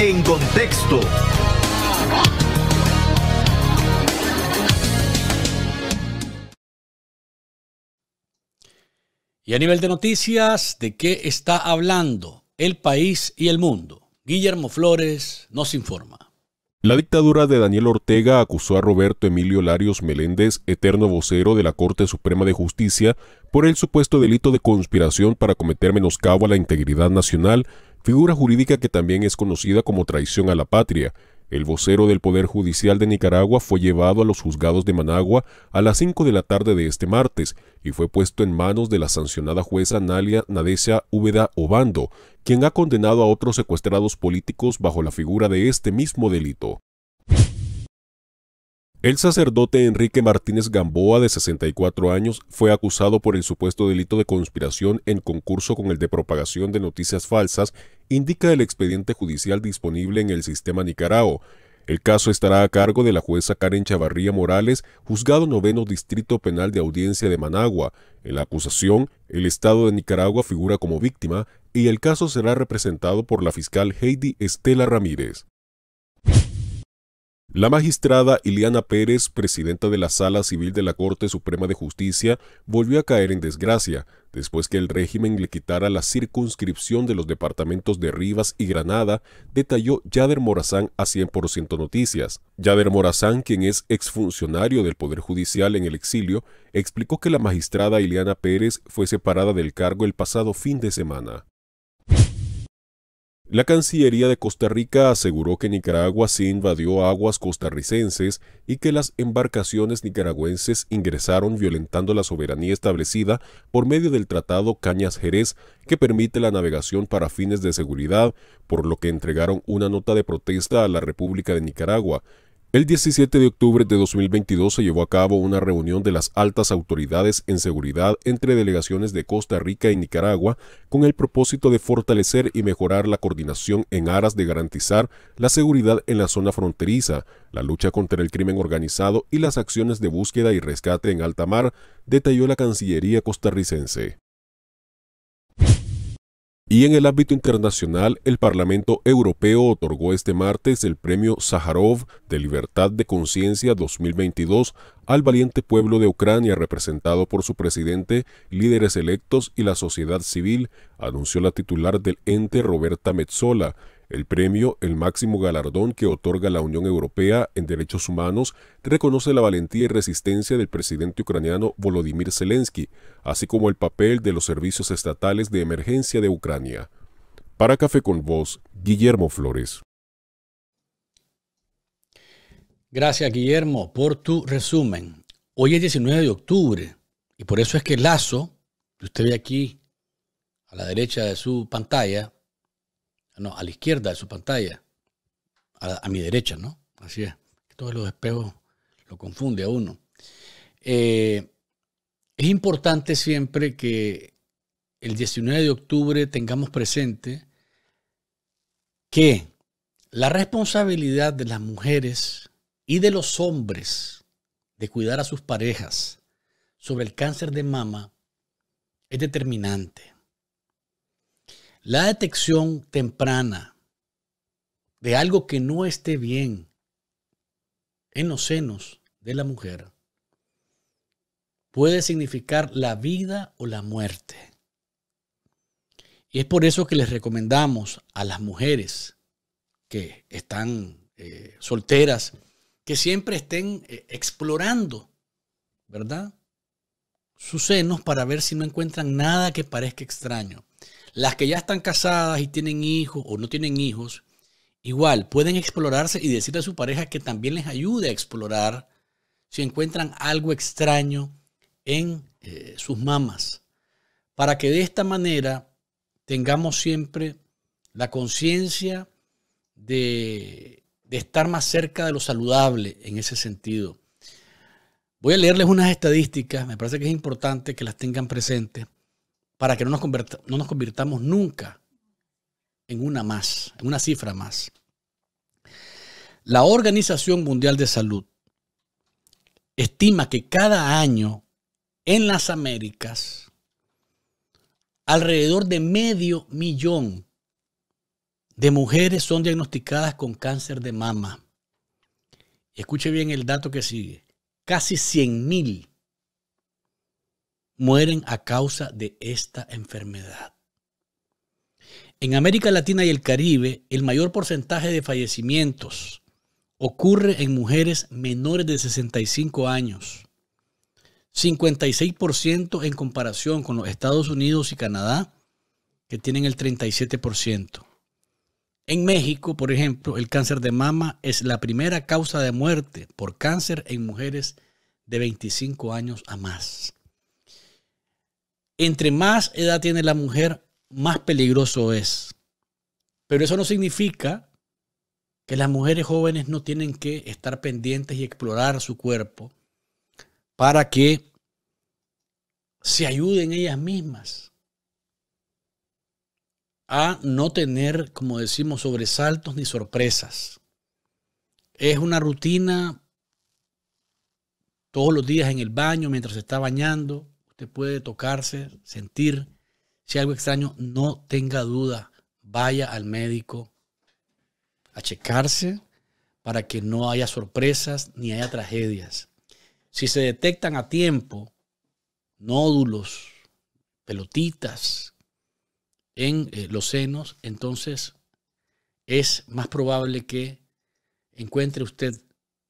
En contexto. Y a nivel de noticias, ¿de qué está hablando el país y el mundo? Guillermo Flores nos informa. La dictadura de Daniel Ortega acusó a Roberto Emilio Larios Meléndez, eterno vocero de la Corte Suprema de Justicia, por el supuesto delito de conspiración para cometer menoscabo a la integridad nacional figura jurídica que también es conocida como traición a la patria. El vocero del Poder Judicial de Nicaragua fue llevado a los juzgados de Managua a las 5 de la tarde de este martes y fue puesto en manos de la sancionada jueza Nalia Nadesia Úbeda Obando, quien ha condenado a otros secuestrados políticos bajo la figura de este mismo delito. El sacerdote Enrique Martínez Gamboa, de 64 años, fue acusado por el supuesto delito de conspiración en concurso con el de propagación de noticias falsas indica el expediente judicial disponible en el sistema Nicaragua. El caso estará a cargo de la jueza Karen Chavarría Morales, juzgado noveno Distrito Penal de Audiencia de Managua. En la acusación, el Estado de Nicaragua figura como víctima y el caso será representado por la fiscal Heidi Estela Ramírez. La magistrada Iliana Pérez, presidenta de la Sala Civil de la Corte Suprema de Justicia, volvió a caer en desgracia después que el régimen le quitara la circunscripción de los departamentos de Rivas y Granada, detalló Yader Morazán a 100% Noticias. Yader Morazán, quien es exfuncionario del Poder Judicial en el exilio, explicó que la magistrada Iliana Pérez fue separada del cargo el pasado fin de semana. La Cancillería de Costa Rica aseguró que Nicaragua se invadió aguas costarricenses y que las embarcaciones nicaragüenses ingresaron violentando la soberanía establecida por medio del Tratado Cañas Jerez, que permite la navegación para fines de seguridad, por lo que entregaron una nota de protesta a la República de Nicaragua, el 17 de octubre de 2022 se llevó a cabo una reunión de las altas autoridades en seguridad entre delegaciones de Costa Rica y Nicaragua con el propósito de fortalecer y mejorar la coordinación en aras de garantizar la seguridad en la zona fronteriza, la lucha contra el crimen organizado y las acciones de búsqueda y rescate en alta mar, detalló la Cancillería costarricense. Y en el ámbito internacional, el Parlamento Europeo otorgó este martes el Premio Sájarov de Libertad de Conciencia 2022 al valiente pueblo de Ucrania representado por su presidente, líderes electos y la sociedad civil, anunció la titular del ente Roberta Metzola el premio, el máximo galardón que otorga la Unión Europea en derechos humanos, reconoce la valentía y resistencia del presidente ucraniano Volodymyr Zelensky, así como el papel de los servicios estatales de emergencia de Ucrania. Para Café con Voz, Guillermo Flores. Gracias, Guillermo, por tu resumen. Hoy es 19 de octubre y por eso es que Lazo, que usted ve aquí a la derecha de su pantalla, no, a la izquierda de su pantalla, a, mi derecha, ¿no? Así es. Todos los espejos lo confunde a uno. Eh, es importante siempre que el 19 de octubre tengamos presente que la responsabilidad de las mujeres y de los hombres de cuidar a sus parejas sobre el cáncer de mama es determinante. La detección temprana de algo que no esté bien en los senos de la mujer puede significar la vida o la muerte. Y es por eso que les recomendamos a las mujeres que están eh, solteras, que siempre estén eh, explorando, ¿verdad? Sus senos para ver si no encuentran nada que parezca extraño. Las que ya están casadas y tienen hijos o no tienen hijos, igual pueden explorarse y decirle a su pareja que también les ayude a explorar si encuentran algo extraño en eh, sus mamas, para que de esta manera tengamos siempre la conciencia de, de estar más cerca de lo saludable en ese sentido. Voy a leerles unas estadísticas, me parece que es importante que las tengan presentes para que no nos, nos convirtamos nunca en una más, en una cifra más. La Organización Mundial de Salud estima que cada año en las Américas alrededor de medio millón de mujeres son diagnosticadas con cáncer de mama. Escuche bien el dato que sigue. Casi mil mueren a causa de esta enfermedad. En América Latina y el Caribe, el mayor porcentaje de fallecimientos ocurre en mujeres menores de 65 años, 56% en comparación con los Estados Unidos y Canadá, que tienen el 37%. En México, por ejemplo, el cáncer de mama es la primera causa de muerte por cáncer en mujeres de 25 años a más entre más edad tiene la mujer, más peligroso es. Pero eso no significa que las mujeres jóvenes no tienen que estar pendientes y explorar su cuerpo para que se ayuden ellas mismas a no tener, como decimos, sobresaltos ni sorpresas. Es una rutina todos los días en el baño mientras se está bañando, Usted puede tocarse, sentir. Si algo extraño, no tenga duda, vaya al médico a checarse para que no haya sorpresas ni haya tragedias. Si se detectan a tiempo nódulos, pelotitas en eh, los senos, entonces es más probable que encuentre usted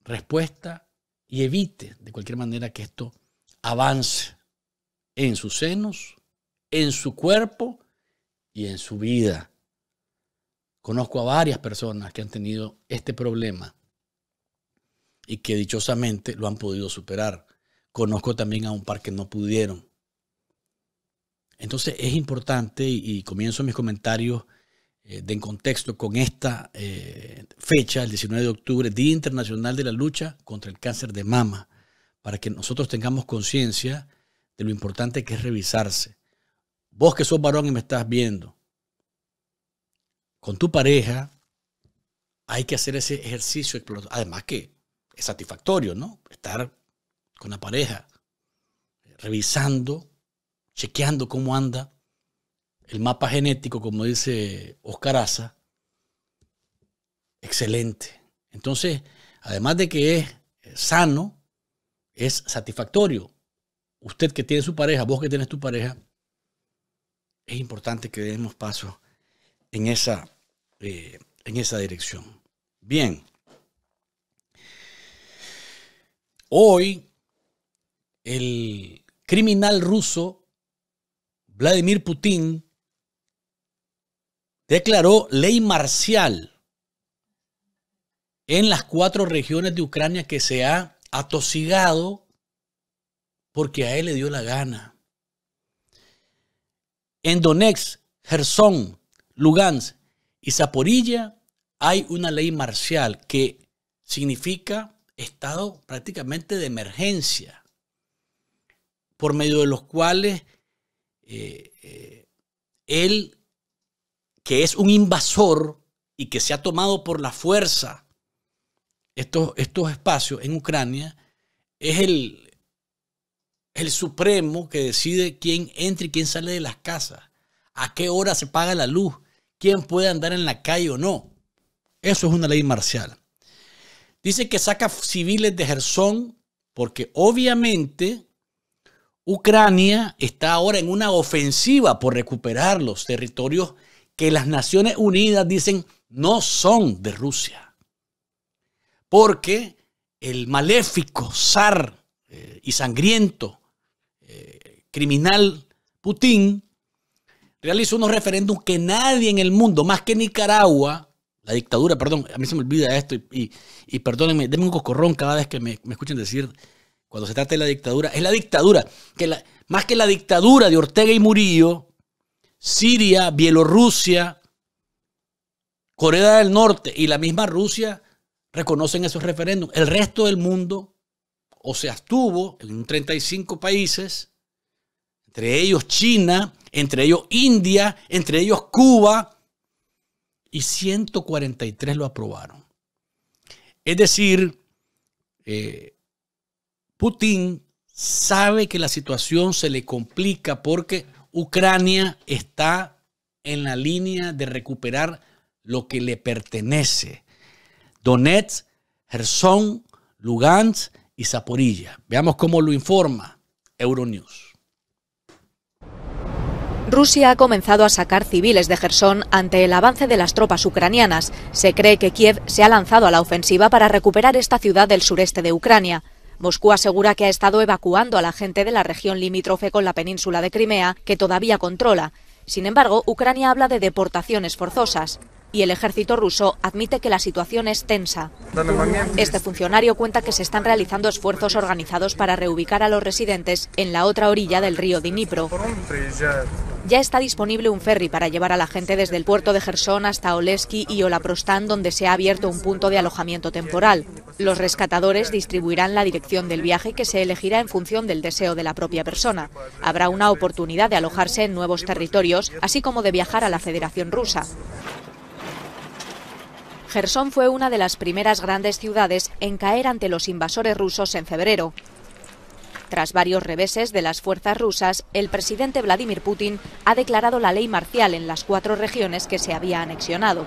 respuesta y evite de cualquier manera que esto avance en sus senos, en su cuerpo y en su vida. Conozco a varias personas que han tenido este problema y que dichosamente lo han podido superar. Conozco también a un par que no pudieron. Entonces es importante, y, comienzo mis comentarios eh, de en contexto con esta eh, fecha, el 19 de octubre, Día Internacional de la Lucha contra el Cáncer de Mama, para que nosotros tengamos conciencia de lo importante que es revisarse. Vos que sos varón y me estás viendo, con tu pareja hay que hacer ese ejercicio Además que es satisfactorio, ¿no? Estar con la pareja, revisando, chequeando cómo anda el mapa genético, como dice Oscar Aza, Excelente. Entonces, además de que es sano, es satisfactorio usted que tiene su pareja, vos que tienes tu pareja, es importante que demos paso en esa, eh, en esa dirección. Bien. Hoy, el criminal ruso Vladimir Putin declaró ley marcial en las cuatro regiones de Ucrania que se ha atosigado porque a él le dio la gana. En Donetsk, Gerson, Lugansk y Zaporilla hay una ley marcial que significa estado prácticamente de emergencia, por medio de los cuales eh, eh, él, que es un invasor y que se ha tomado por la fuerza estos, estos espacios en Ucrania, es el, el Supremo que decide quién entra y quién sale de las casas, a qué hora se paga la luz, quién puede andar en la calle o no. Eso es una ley marcial. Dice que saca civiles de Gerson porque obviamente Ucrania está ahora en una ofensiva por recuperar los territorios que las Naciones Unidas dicen no son de Rusia. Porque el maléfico zar eh, y sangriento criminal Putin realizó unos referéndum que nadie en el mundo, más que Nicaragua, la dictadura, perdón, a mí se me olvida esto y, y, perdónenme, denme un cocorrón cada vez que me, escuchen decir cuando se trata de la dictadura, es la dictadura, que la, más que la dictadura de Ortega y Murillo, Siria, Bielorrusia, Corea del Norte y la misma Rusia reconocen esos referéndum. El resto del mundo o se abstuvo en 35 países entre ellos China, entre ellos India, entre ellos Cuba, y 143 lo aprobaron. Es decir, eh, Putin sabe que la situación se le complica porque Ucrania está en la línea de recuperar lo que le pertenece. Donetsk, Gerson, Lugansk y Zaporilla. Veamos cómo lo informa Euronews. Rusia ha comenzado a sacar civiles de Gerson ante el avance de las tropas ucranianas. Se cree que Kiev se ha lanzado a la ofensiva para recuperar esta ciudad del sureste de Ucrania. Moscú asegura que ha estado evacuando a la gente de la región limítrofe con la península de Crimea, que todavía controla. Sin embargo, Ucrania habla de deportaciones forzosas y el ejército ruso admite que la situación es tensa. Este funcionario cuenta que se están realizando esfuerzos organizados para reubicar a los residentes en la otra orilla del río Dnipro. Ya está disponible un ferry para llevar a la gente desde el puerto de Gerson hasta Oleski y Olaprostán, donde se ha abierto un punto de alojamiento temporal. Los rescatadores distribuirán la dirección del viaje que se elegirá en función del deseo de la propia persona. Habrá una oportunidad de alojarse en nuevos territorios, así como de viajar a la Federación Rusa. Gerson fue una de las primeras grandes ciudades en caer ante los invasores rusos en febrero. Tras varios reveses de las fuerzas rusas, el presidente Vladimir Putin ha declarado la ley marcial en las cuatro regiones que se había anexionado.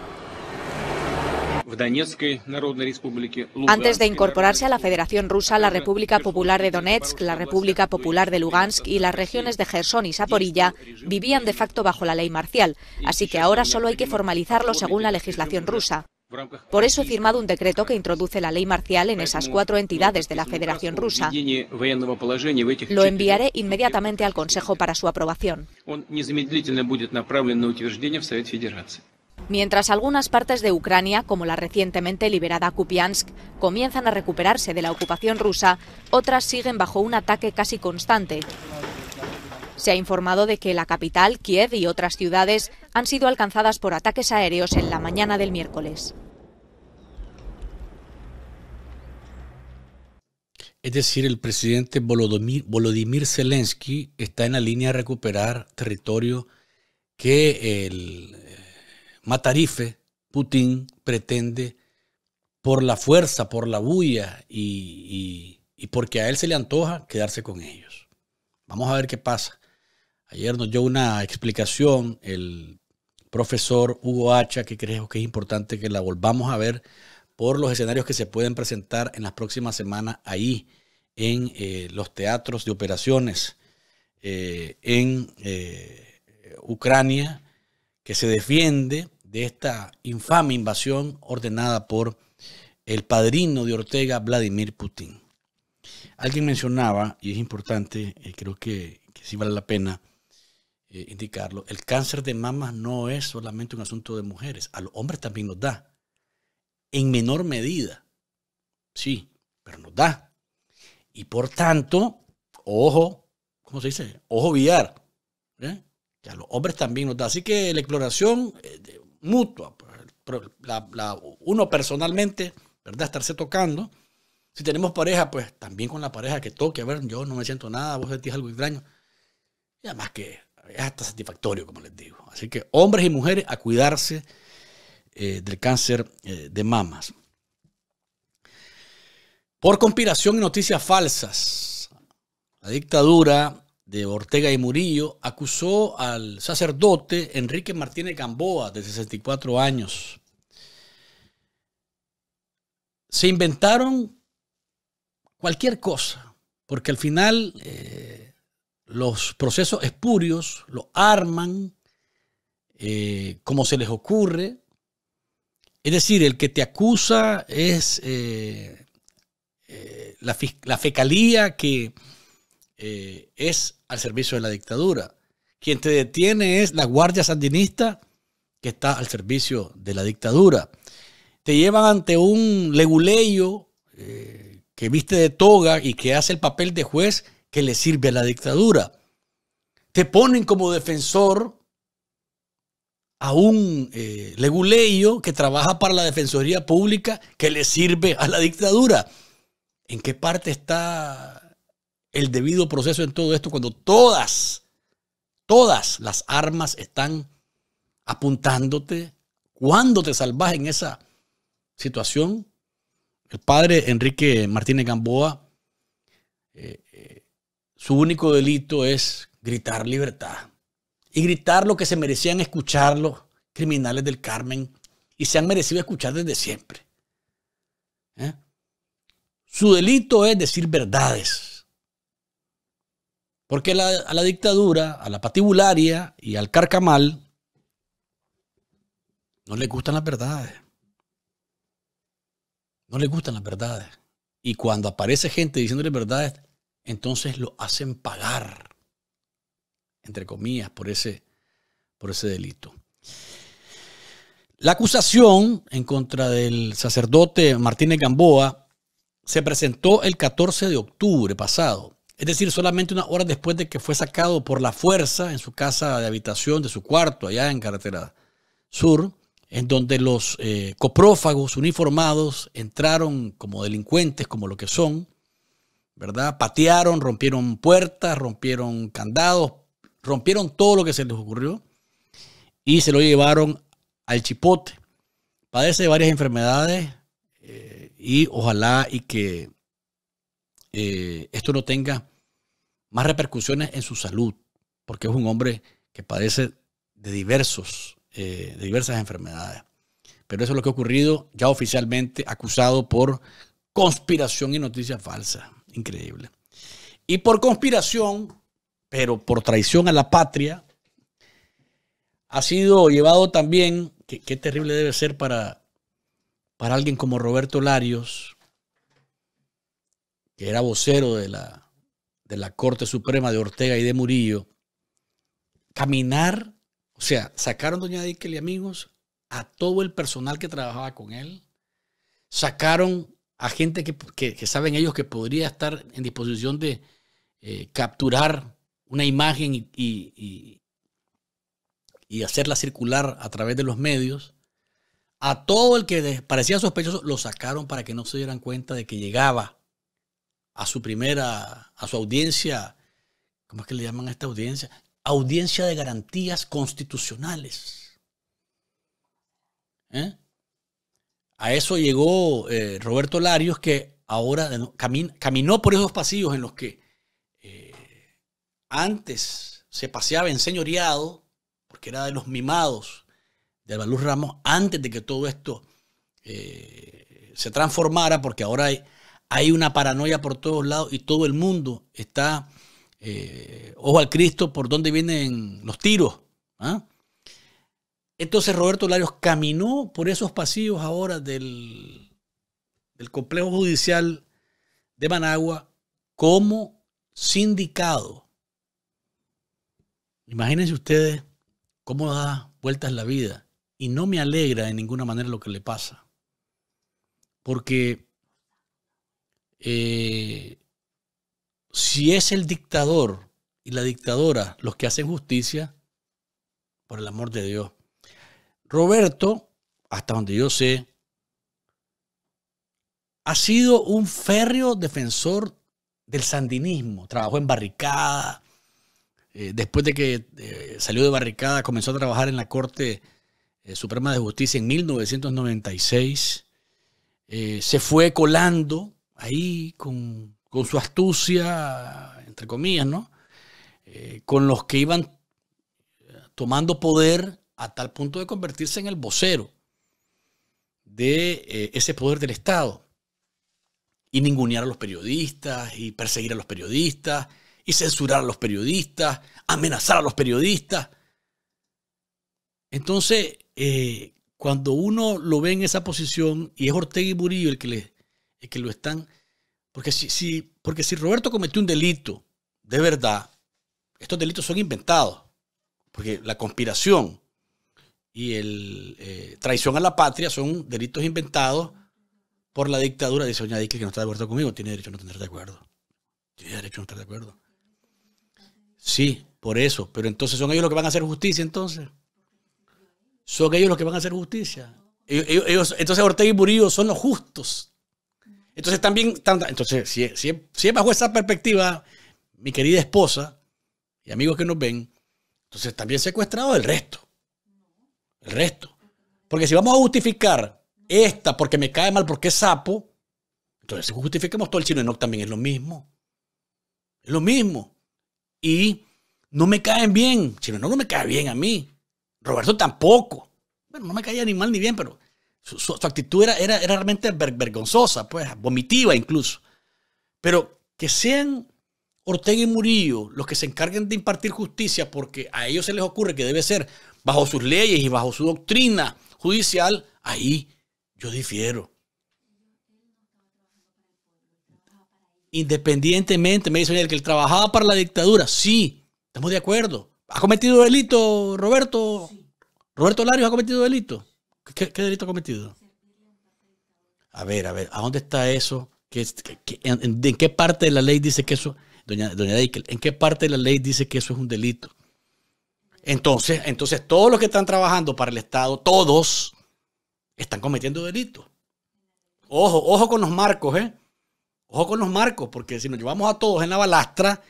Antes de incorporarse a la Federación Rusa, la República Popular de Donetsk, la República Popular de Lugansk y las regiones de Gerson y Saporilla vivían de facto bajo la ley marcial, así que ahora solo hay que formalizarlo según la legislación rusa. Por eso he firmado un decreto que introduce la ley marcial en esas cuatro entidades de la Federación Rusa. Lo enviaré inmediatamente al Consejo para su aprobación. Mientras algunas partes de Ucrania, como la recientemente liberada Kupiansk, comienzan a recuperarse de la ocupación rusa, otras siguen bajo un ataque casi constante. Se ha informado de que la capital, Kiev y otras ciudades han sido alcanzadas por ataques aéreos en la mañana del miércoles. Es decir, el presidente Volodymyr, Zelensky está en la línea de recuperar territorio que el eh, matarife Putin pretende por la fuerza, por la bulla y, y, porque a él se le antoja quedarse con ellos. Vamos a ver qué pasa. Ayer nos dio una explicación el profesor Hugo Hacha, que creo que es importante que la volvamos a ver por los escenarios que se pueden presentar en las próximas semanas ahí, en eh, los teatros de operaciones eh, en eh, Ucrania, que se defiende de esta infame invasión ordenada por el padrino de Ortega, Vladimir Putin. Alguien mencionaba, y es importante, creo que, que, sí vale la pena indicarlo, el cáncer de mamas no es solamente un asunto de mujeres, a los hombres también nos da en menor medida. Sí, pero nos da. Y por tanto, ojo, ¿cómo se dice? Ojo viar. ¿eh? Que a los hombres también nos da. Así que la exploración eh, mutua, uno personalmente, ¿verdad? Estarse tocando. Si tenemos pareja, pues también con la pareja que toque, a ver, yo no me siento nada, vos sentís algo extraño. Y además que es hasta satisfactorio, como les digo. Así que hombres y mujeres a cuidarse eh, del cáncer eh, de mamas. Por conspiración y noticias falsas, la dictadura de Ortega y Murillo acusó al sacerdote Enrique Martínez Gamboa, de 64 años. Se inventaron cualquier cosa, porque al final eh, los procesos espurios los arman como se les ocurre, es decir, el que te acusa es eh, eh, la, fecalía que eh, es al servicio de la dictadura. Quien te detiene es la Guardia Sandinista que está al servicio de la dictadura. Te llevan ante un leguleyo que viste de toga y que hace el papel de juez que le sirve a la dictadura. Te ponen como defensor a un eh, leguleyo que trabaja para la Defensoría Pública que le sirve a la dictadura. ¿En qué parte está el debido proceso en todo esto cuando todas, todas las armas están apuntándote? ¿Cuándo te salvas en esa situación? El padre Enrique Martínez Gamboa, eh, eh, su único delito es gritar libertad y gritar lo que se merecían escuchar los criminales del Carmen y se han merecido escuchar desde siempre. ¿Eh? Su delito es decir verdades. Porque a la dictadura, a la patibularia y al carcamal no le gustan las verdades. No le gustan las verdades. Y cuando aparece gente diciéndole verdades, entonces lo hacen pagar entre comillas, por ese, por ese delito. La acusación en contra del sacerdote Martínez Gamboa se presentó el 14 de octubre pasado, es decir, solamente unas horas después de que fue sacado por la fuerza en su casa de habitación, de su cuarto, allá en Carretera Sur, en donde los eh, coprófagos uniformados entraron como delincuentes, como lo que son, ¿verdad? Patearon, rompieron puertas, rompieron candados, rompieron todo lo que se les ocurrió y se lo llevaron al chipote. Padece de varias enfermedades eh, y ojalá y que eh, esto no tenga más repercusiones en su salud, porque es un hombre que padece de, diversos, eh, de diversas enfermedades. Pero eso es lo que ha ocurrido, ya oficialmente acusado por conspiración y noticias falsas. Increíble. Y por conspiración pero por traición a la patria, ha sido llevado también, qué terrible debe ser para, para alguien como Roberto Larios, que era vocero de la, de la Corte Suprema de Ortega y de Murillo, caminar, o sea, sacaron Doña Díquel y amigos a todo el personal que trabajaba con él, sacaron a gente que, que, saben ellos que podría estar en disposición de eh, capturar una imagen y, y, hacerla circular a través de los medios, a todo el que parecía sospechoso lo sacaron para que no se dieran cuenta de que llegaba a su primera, a su audiencia, ¿cómo es que le llaman a esta audiencia? Audiencia de garantías constitucionales. ¿Eh? A eso llegó eh, Roberto Larios, que ahora caminó por esos pasillos en los que antes se paseaba en señoreado, porque era de los mimados de Luz Ramos, antes de que todo esto eh, se transformara, porque ahora hay, una paranoia por todos lados y todo el mundo está eh, ojo al Cristo por dónde vienen los tiros. ¿ah? Entonces Roberto Larios caminó por esos pasillos ahora del, del complejo judicial de Managua como sindicado Imagínense ustedes cómo da vueltas la vida y no me alegra de ninguna manera lo que le pasa. Porque eh, si es el dictador y la dictadora los que hacen justicia, por el amor de Dios. Roberto, hasta donde yo sé, ha sido un férreo defensor del sandinismo. Trabajó en barricada, eh, después de que eh, salió de barricada, comenzó a trabajar en la Corte eh, Suprema de Justicia en 1996. se fue colando ahí con, con, su astucia, entre comillas, ¿no? con los que iban tomando poder a tal punto de convertirse en el vocero de ese poder del Estado. Y ningunear a los periodistas y perseguir a los periodistas y censurar a los periodistas, amenazar a los periodistas. Entonces, eh, cuando uno lo ve en esa posición, y es Ortega y Murillo el que, que lo están, porque si, si, porque si Roberto cometió un delito, de verdad, estos delitos son inventados, porque la conspiración y el eh, traición a la patria son delitos inventados por la dictadura, de Doña que no está de acuerdo conmigo, tiene derecho a no tener de acuerdo. Tiene derecho a no estar de acuerdo. Sí, por eso. Pero entonces son ellos los que van a hacer justicia entonces. Son ellos los que van a hacer justicia. entonces Ortega y Murillo son los justos. Entonces también, entonces, si, si, bajo esa perspectiva, mi querida esposa y amigos que nos ven, entonces también secuestrado el resto. El resto. Porque si vamos a justificar esta porque me cae mal, porque es sapo, entonces justifiquemos todo el chino no también es lo mismo. Es lo mismo y no me caen bien. Chino no me cae bien a mí. Roberto tampoco. Bueno, no me caía ni mal ni bien, pero su, actitud era, era, realmente vergonzosa, pues, vomitiva incluso. Pero que sean Ortega y Murillo los que se encarguen de impartir justicia porque a ellos se les ocurre que debe ser bajo sus leyes y bajo su doctrina judicial, ahí yo difiero. independientemente, me dice el que él trabajaba para la dictadura. Sí, estamos de acuerdo. ¿Ha cometido delito, Roberto? ¿Roberto Larios ha cometido delito? ¿Qué, delito ha cometido? A ver, a ver, ¿a dónde está eso? en, qué parte de la ley dice que eso, doña, doña Deikel, en qué parte de la ley dice que eso es un delito? Entonces, entonces todos los que están trabajando para el Estado, todos, están cometiendo delitos. Ojo, ojo con los marcos, ¿eh? Ojo con los marcos, porque si nos llevamos a todos en la balastra,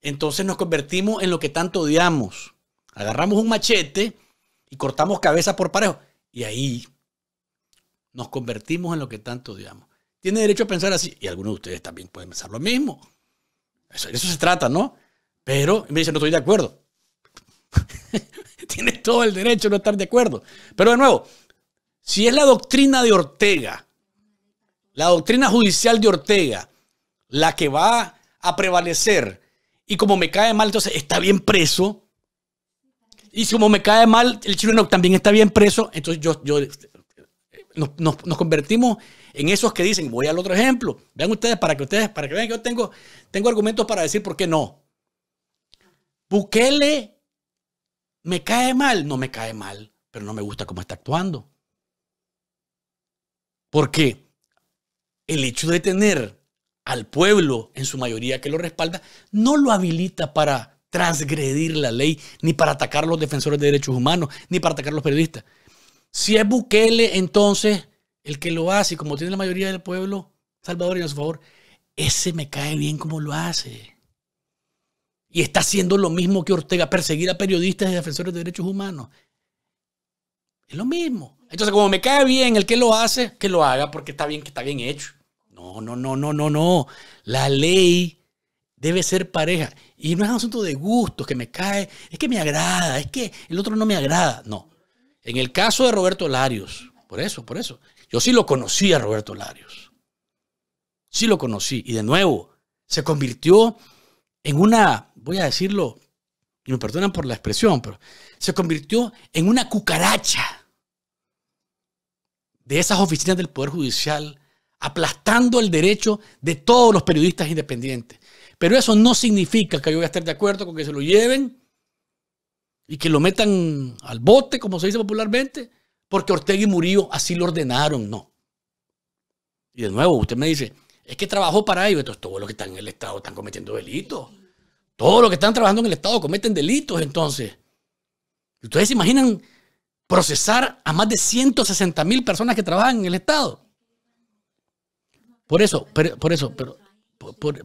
entonces nos convertimos en lo que tanto odiamos. Agarramos un machete y cortamos cabeza por parejo. Y ahí nos convertimos en lo que tanto odiamos. Tiene derecho a pensar así. Y algunos de ustedes también pueden pensar lo mismo. Eso, eso se trata, ¿no? Pero me dicen, no estoy de acuerdo. Tiene todo el derecho a no estar de acuerdo. Pero de nuevo, si es la doctrina de Ortega la doctrina judicial de Ortega, la que va a prevalecer, y como me cae mal, entonces está bien preso. Y como me cae mal, el chileno también está bien preso. Entonces yo, yo eh, nos, convertimos en esos que dicen, voy al otro ejemplo. Vean ustedes, para que ustedes, para que vean que yo tengo, tengo argumentos para decir por qué no. Bukele me cae mal, no me cae mal, pero no me gusta cómo está actuando. ¿Por qué? el hecho de tener al pueblo en su mayoría que lo respalda, no lo habilita para transgredir la ley, ni para atacar a los defensores de derechos humanos, ni para atacar a los periodistas. Si es Bukele, entonces, el que lo hace, como tiene la mayoría del pueblo Salvador, a su favor, ese me cae bien como lo hace. Y está haciendo lo mismo que Ortega, perseguir a periodistas y defensores de derechos humanos. Es lo mismo. Entonces, como me cae bien el que lo hace, que lo haga porque está bien, que está bien hecho. No, no, no, no, no, no. La ley debe ser pareja. Y no es un asunto de gusto que me cae, es que me agrada, es que el otro no me agrada. No. En el caso de Roberto Larios, por eso, por eso. Yo sí lo conocí a Roberto Larios. Sí lo conocí. Y de nuevo, se convirtió en una, voy a decirlo, y me perdonan por la expresión, pero se convirtió en una cucaracha de esas oficinas del Poder Judicial, aplastando el derecho de todos los periodistas independientes. Pero eso no significa que yo voy a estar de acuerdo con que se lo lleven y que lo metan al bote, como se dice popularmente, porque Ortega y Murillo así lo ordenaron, no. Y de nuevo, usted me dice, es que trabajó para ellos, entonces todos los que están en el Estado están cometiendo delitos. Todos los que están trabajando en el Estado cometen delitos, entonces. Ustedes se imaginan procesar a más de 160 mil personas que trabajan en el Estado. Por eso, por, eso, pero,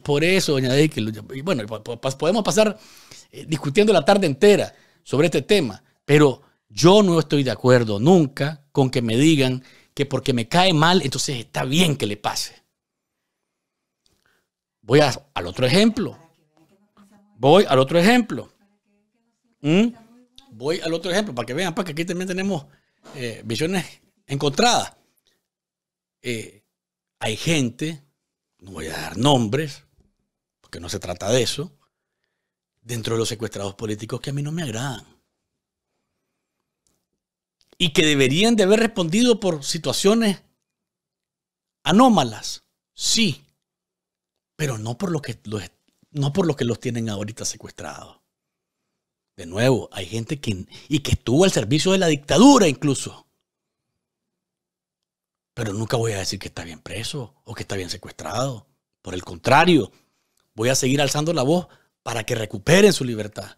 por, eso, doña que bueno, podemos pasar eh, discutiendo la tarde entera sobre este tema, pero yo no estoy de acuerdo nunca con que me digan que porque me cae mal, entonces está bien que le pase. Voy al otro ejemplo. Voy al otro ejemplo. ¿Mm? voy al otro ejemplo para que vean, para pues, que aquí también tenemos eh, visiones encontradas. Eh, hay gente, no voy a dar nombres, porque no se trata de eso, dentro de los secuestrados políticos que a mí no me agradan. Y que deberían de haber respondido por situaciones anómalas, sí, pero no por lo que no por lo que los tienen ahorita secuestrados. De nuevo, hay gente que, y que estuvo al servicio de la dictadura incluso. Pero nunca voy a decir que está bien preso o que está bien secuestrado. Por el contrario, voy a seguir alzando la voz para que recuperen su libertad.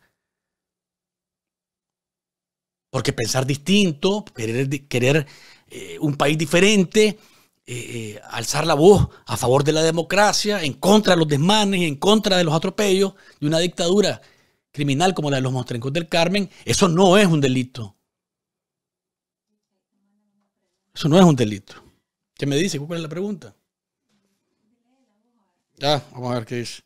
Porque pensar distinto, querer, querer eh, un país diferente, eh, eh, alzar la voz a favor de la democracia, en contra de los desmanes, en contra de los atropellos de una dictadura criminal como la de los mostrencos del Carmen, eso no es un delito. Eso no es un delito. ¿Qué me dice? ¿Cuál es la pregunta? Ya, vamos a ver qué dice.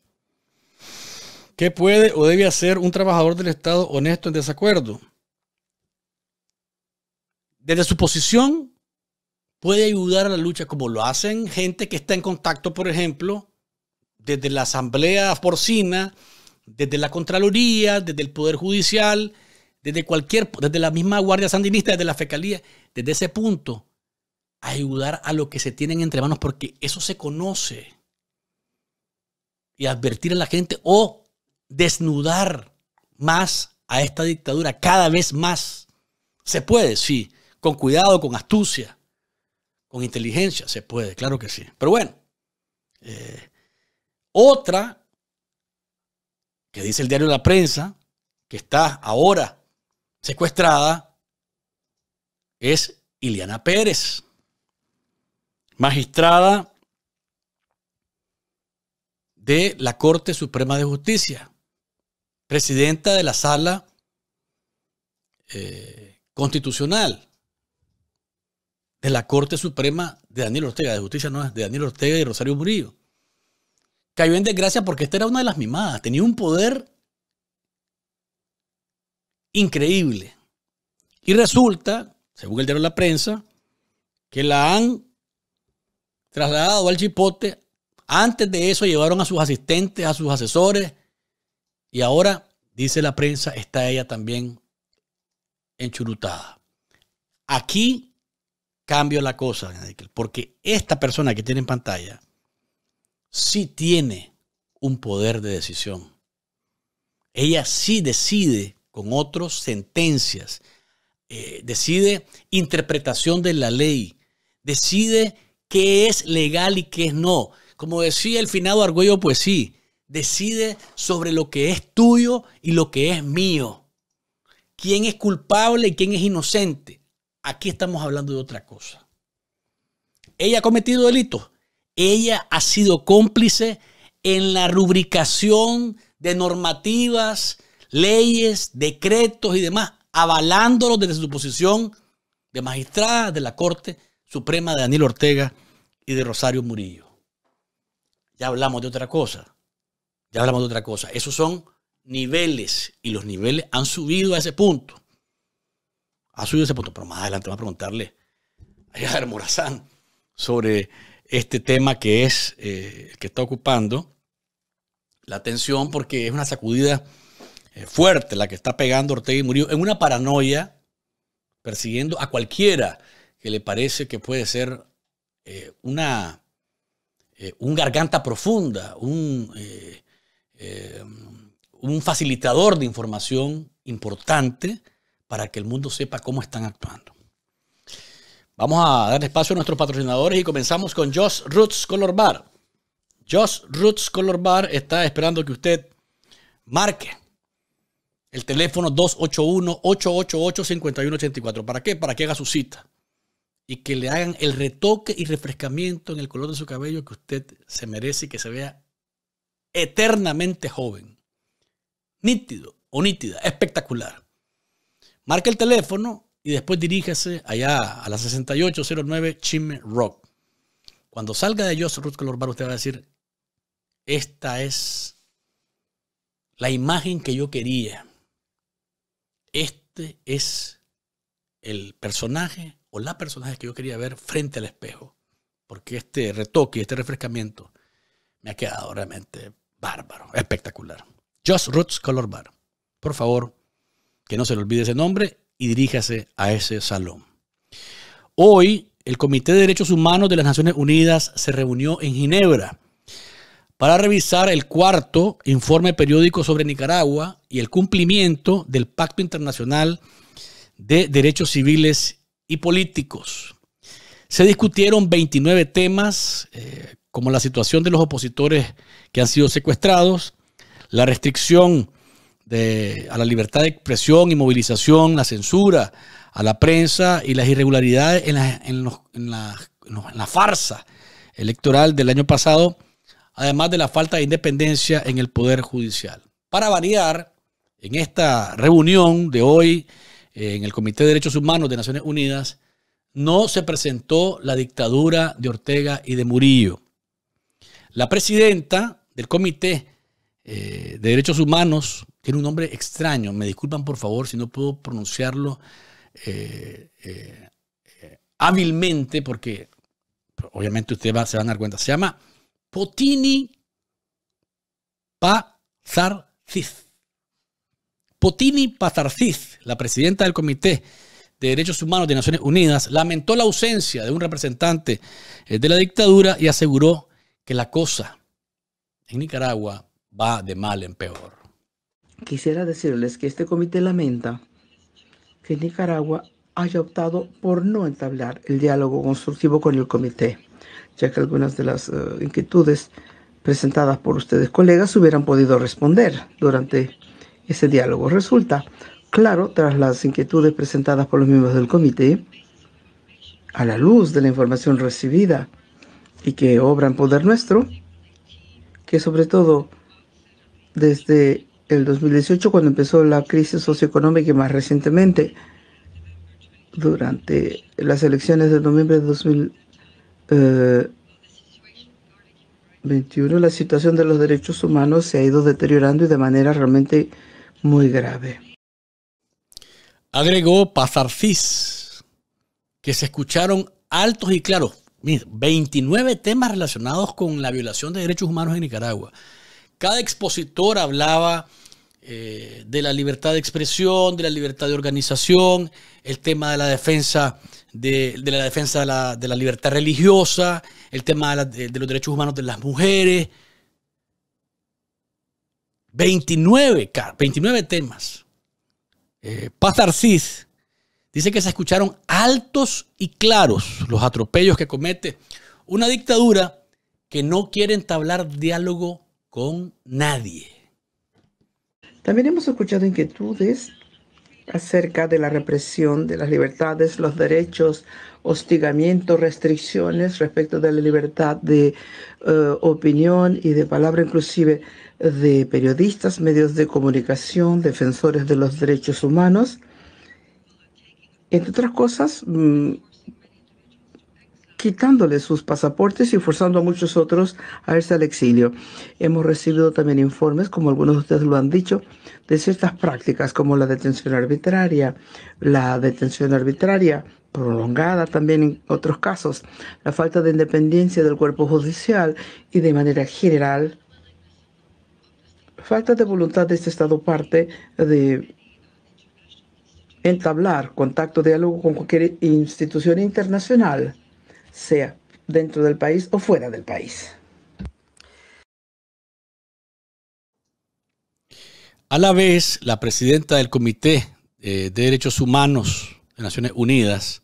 ¿Qué puede o debe hacer un trabajador del Estado honesto en desacuerdo? Desde su posición, puede ayudar a la lucha como lo hacen gente que está en contacto, por ejemplo, desde la asamblea porcina desde la Contraloría, desde el Poder Judicial, desde cualquier, desde la misma Guardia Sandinista, desde la Fecalía, desde ese punto, ayudar a lo que se tienen entre manos, porque eso se conoce. Y advertir a la gente o desnudar más a esta dictadura, cada vez más. Se puede, sí, con cuidado, con astucia, con inteligencia, se puede, claro que sí. Pero bueno, eh, otra que dice el diario La Prensa, que está ahora secuestrada, es Iliana Pérez, magistrada de la Corte Suprema de Justicia, presidenta de la Sala eh, Constitucional de la Corte Suprema de Daniel Ortega, de Justicia no es de Daniel Ortega y Rosario Murillo cayó en desgracia porque esta era una de las mimadas. Tenía un poder increíble. Y resulta, según el diario de la prensa, que la han trasladado al chipote. Antes de eso llevaron a sus asistentes, a sus asesores. Y ahora, dice la prensa, está ella también enchurutada. Aquí cambio la cosa, porque esta persona que tiene en pantalla sí tiene un poder de decisión. Ella sí decide con otras sentencias, eh, decide interpretación de la ley, decide qué es legal y qué es no. Como decía el finado Argüello, pues sí, decide sobre lo que es tuyo y lo que es mío. ¿Quién es culpable y quién es inocente? Aquí estamos hablando de otra cosa. ¿Ella ha cometido delitos? ella ha sido cómplice en la rubricación de normativas, leyes, decretos y demás, avalándolos desde su posición de magistrada de la Corte Suprema de Daniel Ortega y de Rosario Murillo. Ya hablamos de otra cosa. Ya hablamos de otra cosa. Esos son niveles y los niveles han subido a ese punto. Ha subido a ese punto, pero más adelante voy a preguntarle a Javier Morazán sobre este tema que es eh, que está ocupando la atención porque es una sacudida eh, fuerte la que está pegando Ortega y Murillo en una paranoia persiguiendo a cualquiera que le parece que puede ser eh, una un garganta profunda, un, un facilitador de información importante para que el mundo sepa cómo están actuando. Vamos a dar espacio a nuestros patrocinadores y comenzamos con Josh Roots Color Bar. Josh Roots Color Bar está esperando que usted marque el teléfono 281-888-5184. ¿Para qué? Para que haga su cita y que le hagan el retoque y refrescamiento en el color de su cabello que usted se merece y que se vea eternamente joven, nítido o nítida, espectacular. Marque el teléfono y después diríjase allá a la 6809 Chim Rock. Cuando salga de Just Roots Color Bar, usted va a decir, esta es la imagen que yo quería. Este es el personaje o la personaje que yo quería ver frente al espejo. Porque este retoque, este refrescamiento me ha quedado realmente bárbaro, espectacular. Just Roots Color Bar. Por favor, que no se le olvide ese nombre y diríjase a ese salón. Hoy, el Comité de Derechos Humanos de las Naciones Unidas se reunió en Ginebra para revisar el cuarto informe periódico sobre Nicaragua y el cumplimiento del Pacto Internacional de Derechos Civiles y Políticos. Se discutieron 29 temas, eh, como la situación de los opositores que han sido secuestrados, la restricción a la libertad de expresión y movilización, la censura, a la prensa y las irregularidades en la, la farsa electoral del año pasado, además de la falta de independencia en el Poder Judicial. Para variar, en esta reunión de hoy eh, en el Comité de Derechos Humanos de Naciones Unidas, no se presentó la dictadura de Ortega y de Murillo. La presidenta del comité, eh, de Derechos Humanos, tiene un nombre extraño, me disculpan por favor si no puedo pronunciarlo eh, eh, hábilmente, porque obviamente ustedes va, se van a dar cuenta, se llama Potini Pazarcis. Potini Pazarcis, la presidenta del Comité de Derechos Humanos de Naciones Unidas, lamentó la ausencia de un representante de la dictadura y aseguró que la cosa en Nicaragua va de mal en peor. Quisiera decirles que este comité lamenta que Nicaragua haya optado por no entablar el diálogo constructivo con el comité, ya que algunas de las eh, inquietudes presentadas por ustedes colegas hubieran podido responder durante ese diálogo. Resulta claro, tras las inquietudes presentadas por los miembros del comité, a la luz de la información recibida y que obra en poder nuestro, que sobre todo desde el 2018 cuando empezó la crisis socioeconómica y más recientemente durante las elecciones de noviembre de 2021 eh, la situación de los derechos humanos se ha ido deteriorando y de manera realmente muy grave. Agregó Pazarcis que se escucharon altos y claros 29 temas relacionados con la violación de derechos humanos en Nicaragua. Cada expositor hablaba eh, de la libertad de expresión, de la libertad de organización, el tema de la defensa de, la defensa de la, libertad religiosa, el tema de, los derechos humanos de las mujeres. 29, temas. Eh, Paz Arcis dice que se escucharon altos y claros los atropellos que comete una dictadura que no quiere entablar diálogo con nadie. También hemos escuchado inquietudes acerca de la represión de las libertades, los derechos, hostigamiento, restricciones respecto de la libertad de eh, opinión y de palabra, inclusive de periodistas, medios de comunicación, defensores de los derechos humanos. Entre otras cosas, mm, quitándole sus pasaportes y forzando a muchos otros a irse al exilio. Hemos recibido también informes, como algunos de ustedes lo han dicho, de ciertas prácticas como la detención arbitraria, la detención arbitraria prolongada también en otros casos, la falta de independencia del cuerpo judicial y de manera general, falta de voluntad de este Estado parte de entablar contacto, diálogo con cualquier institución internacional sea dentro del país o fuera del país. A la vez, la presidenta del Comité eh, de Derechos Humanos de Naciones Unidas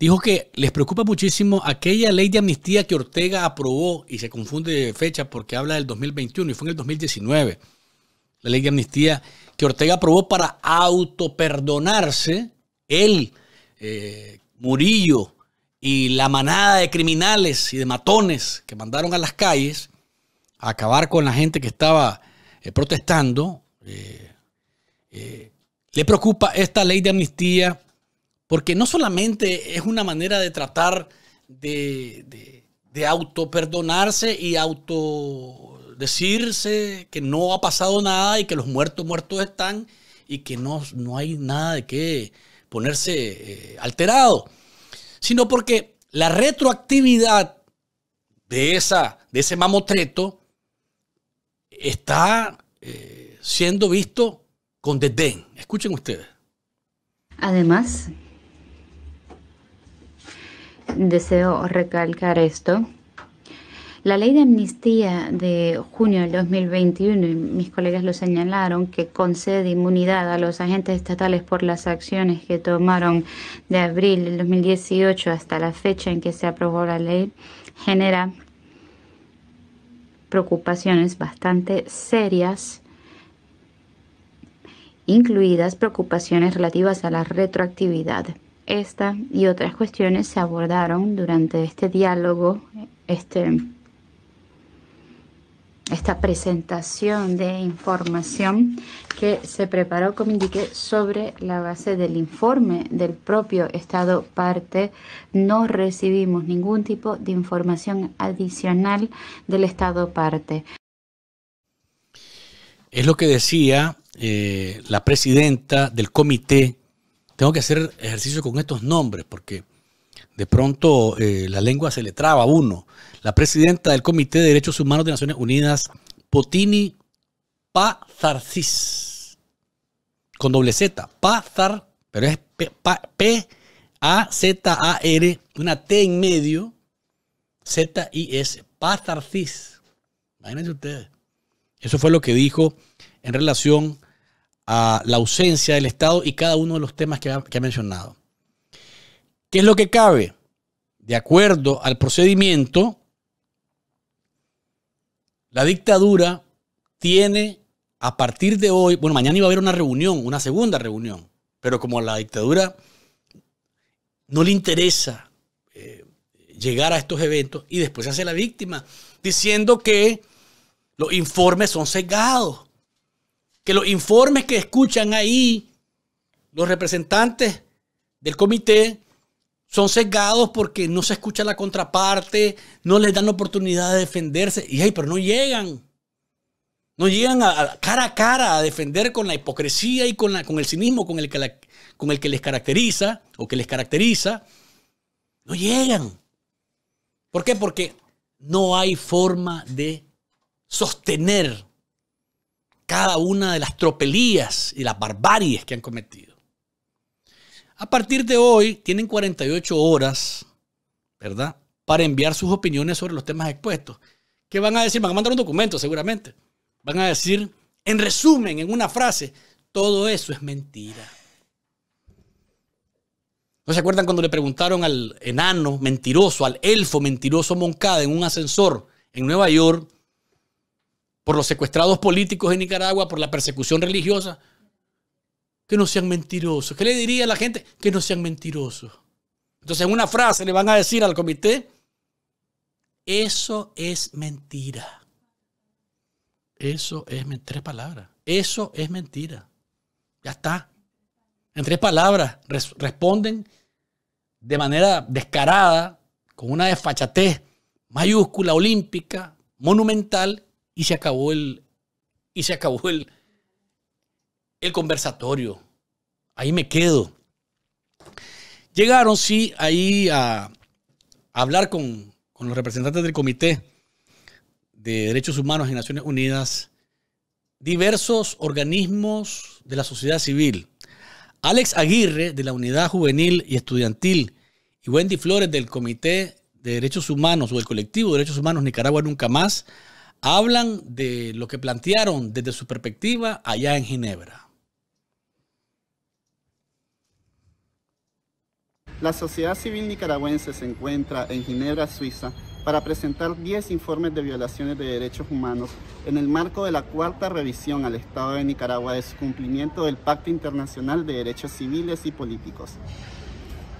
dijo que les preocupa muchísimo aquella ley de amnistía que Ortega aprobó y se confunde de fecha porque habla del 2021 y fue en el 2019. La ley de amnistía que Ortega aprobó para autoperdonarse él, eh, Murillo y la manada de criminales y de matones que mandaron a las calles a acabar con la gente que estaba eh, protestando, eh, eh, le preocupa esta ley de amnistía porque no solamente es una manera de tratar de, de, de autoperdonarse y auto decirse que no ha pasado nada y que los muertos muertos están y que no, no hay nada de qué ponerse alterado sino porque la retroactividad de, esa, de ese mamotreto está eh, siendo visto con desdén. Escuchen ustedes. Además, deseo recalcar esto la ley de amnistía de junio del 2021, y mis colegas lo señalaron, que concede inmunidad a los agentes estatales por las acciones que tomaron de abril del 2018 hasta la fecha en que se aprobó la ley, genera preocupaciones bastante serias incluidas preocupaciones relativas a la retroactividad. Esta y otras cuestiones se abordaron durante este diálogo, este esta presentación de información que se preparó, como indiqué, sobre la base del informe del propio Estado parte. No recibimos ningún tipo de información adicional del Estado parte. Es lo que decía eh, la presidenta del comité. Tengo que hacer ejercicio con estos nombres porque de pronto eh, la lengua se le traba uno. La presidenta del Comité de Derechos Humanos de Naciones Unidas, Potini Pazarcis, con doble Z, Pazar, pero es P-A-Z-A-R, una T en medio, Z-I-S, Pazarcis. Imagínense ustedes. Eso fue lo que dijo en relación a la ausencia del Estado y cada uno de los temas que ha mencionado. ¿Qué es lo que cabe? De acuerdo al procedimiento, la dictadura tiene a partir de hoy, bueno, mañana iba a haber una reunión, una segunda reunión, pero como a la dictadura no le interesa eh, llegar a estos eventos y después se hace la víctima, diciendo que los informes son cegados, que los informes que escuchan ahí los representantes del comité son sesgados porque no se escucha la contraparte, no les dan oportunidad de defenderse. Y ay, pero no llegan. No llegan a, cara a cara a defender con la hipocresía y con, la, con el cinismo con el, que con el que les caracteriza o que les caracteriza. No llegan. ¿Por qué? Porque no hay forma de sostener cada una de las tropelías y las barbaries que han cometido. A partir de hoy tienen 48 horas, ¿verdad? Para enviar sus opiniones sobre los temas expuestos. ¿Qué van a decir? Van a mandar un documento seguramente. Van a decir, en resumen, en una frase, todo eso es mentira. ¿No se acuerdan cuando le preguntaron al enano mentiroso, al elfo mentiroso Moncada en un ascensor en Nueva York por los secuestrados políticos en Nicaragua, por la persecución religiosa? que no sean mentirosos. ¿Qué le diría a la gente? Que no sean mentirosos. Entonces, en una frase le van a decir al comité, eso es mentira. Eso es tres palabras. Eso es mentira. Ya está. En tres palabras responden de manera descarada, con una desfachatez mayúscula, olímpica, monumental, y se acabó el, y se acabó el, el conversatorio. Ahí me quedo. Llegaron, sí, ahí a, hablar con, con los representantes del Comité de Derechos Humanos en Naciones Unidas, diversos organismos de la sociedad civil. Alex Aguirre, de la Unidad Juvenil y Estudiantil, y Wendy Flores, del Comité de Derechos Humanos o del Colectivo de Derechos Humanos Nicaragua Nunca Más, hablan de lo que plantearon desde su perspectiva allá en Ginebra. La sociedad civil nicaragüense se encuentra en Ginebra, Suiza, para presentar 10 informes de violaciones de derechos humanos en el marco de la cuarta revisión al Estado de Nicaragua de su cumplimiento del Pacto Internacional de Derechos Civiles y Políticos.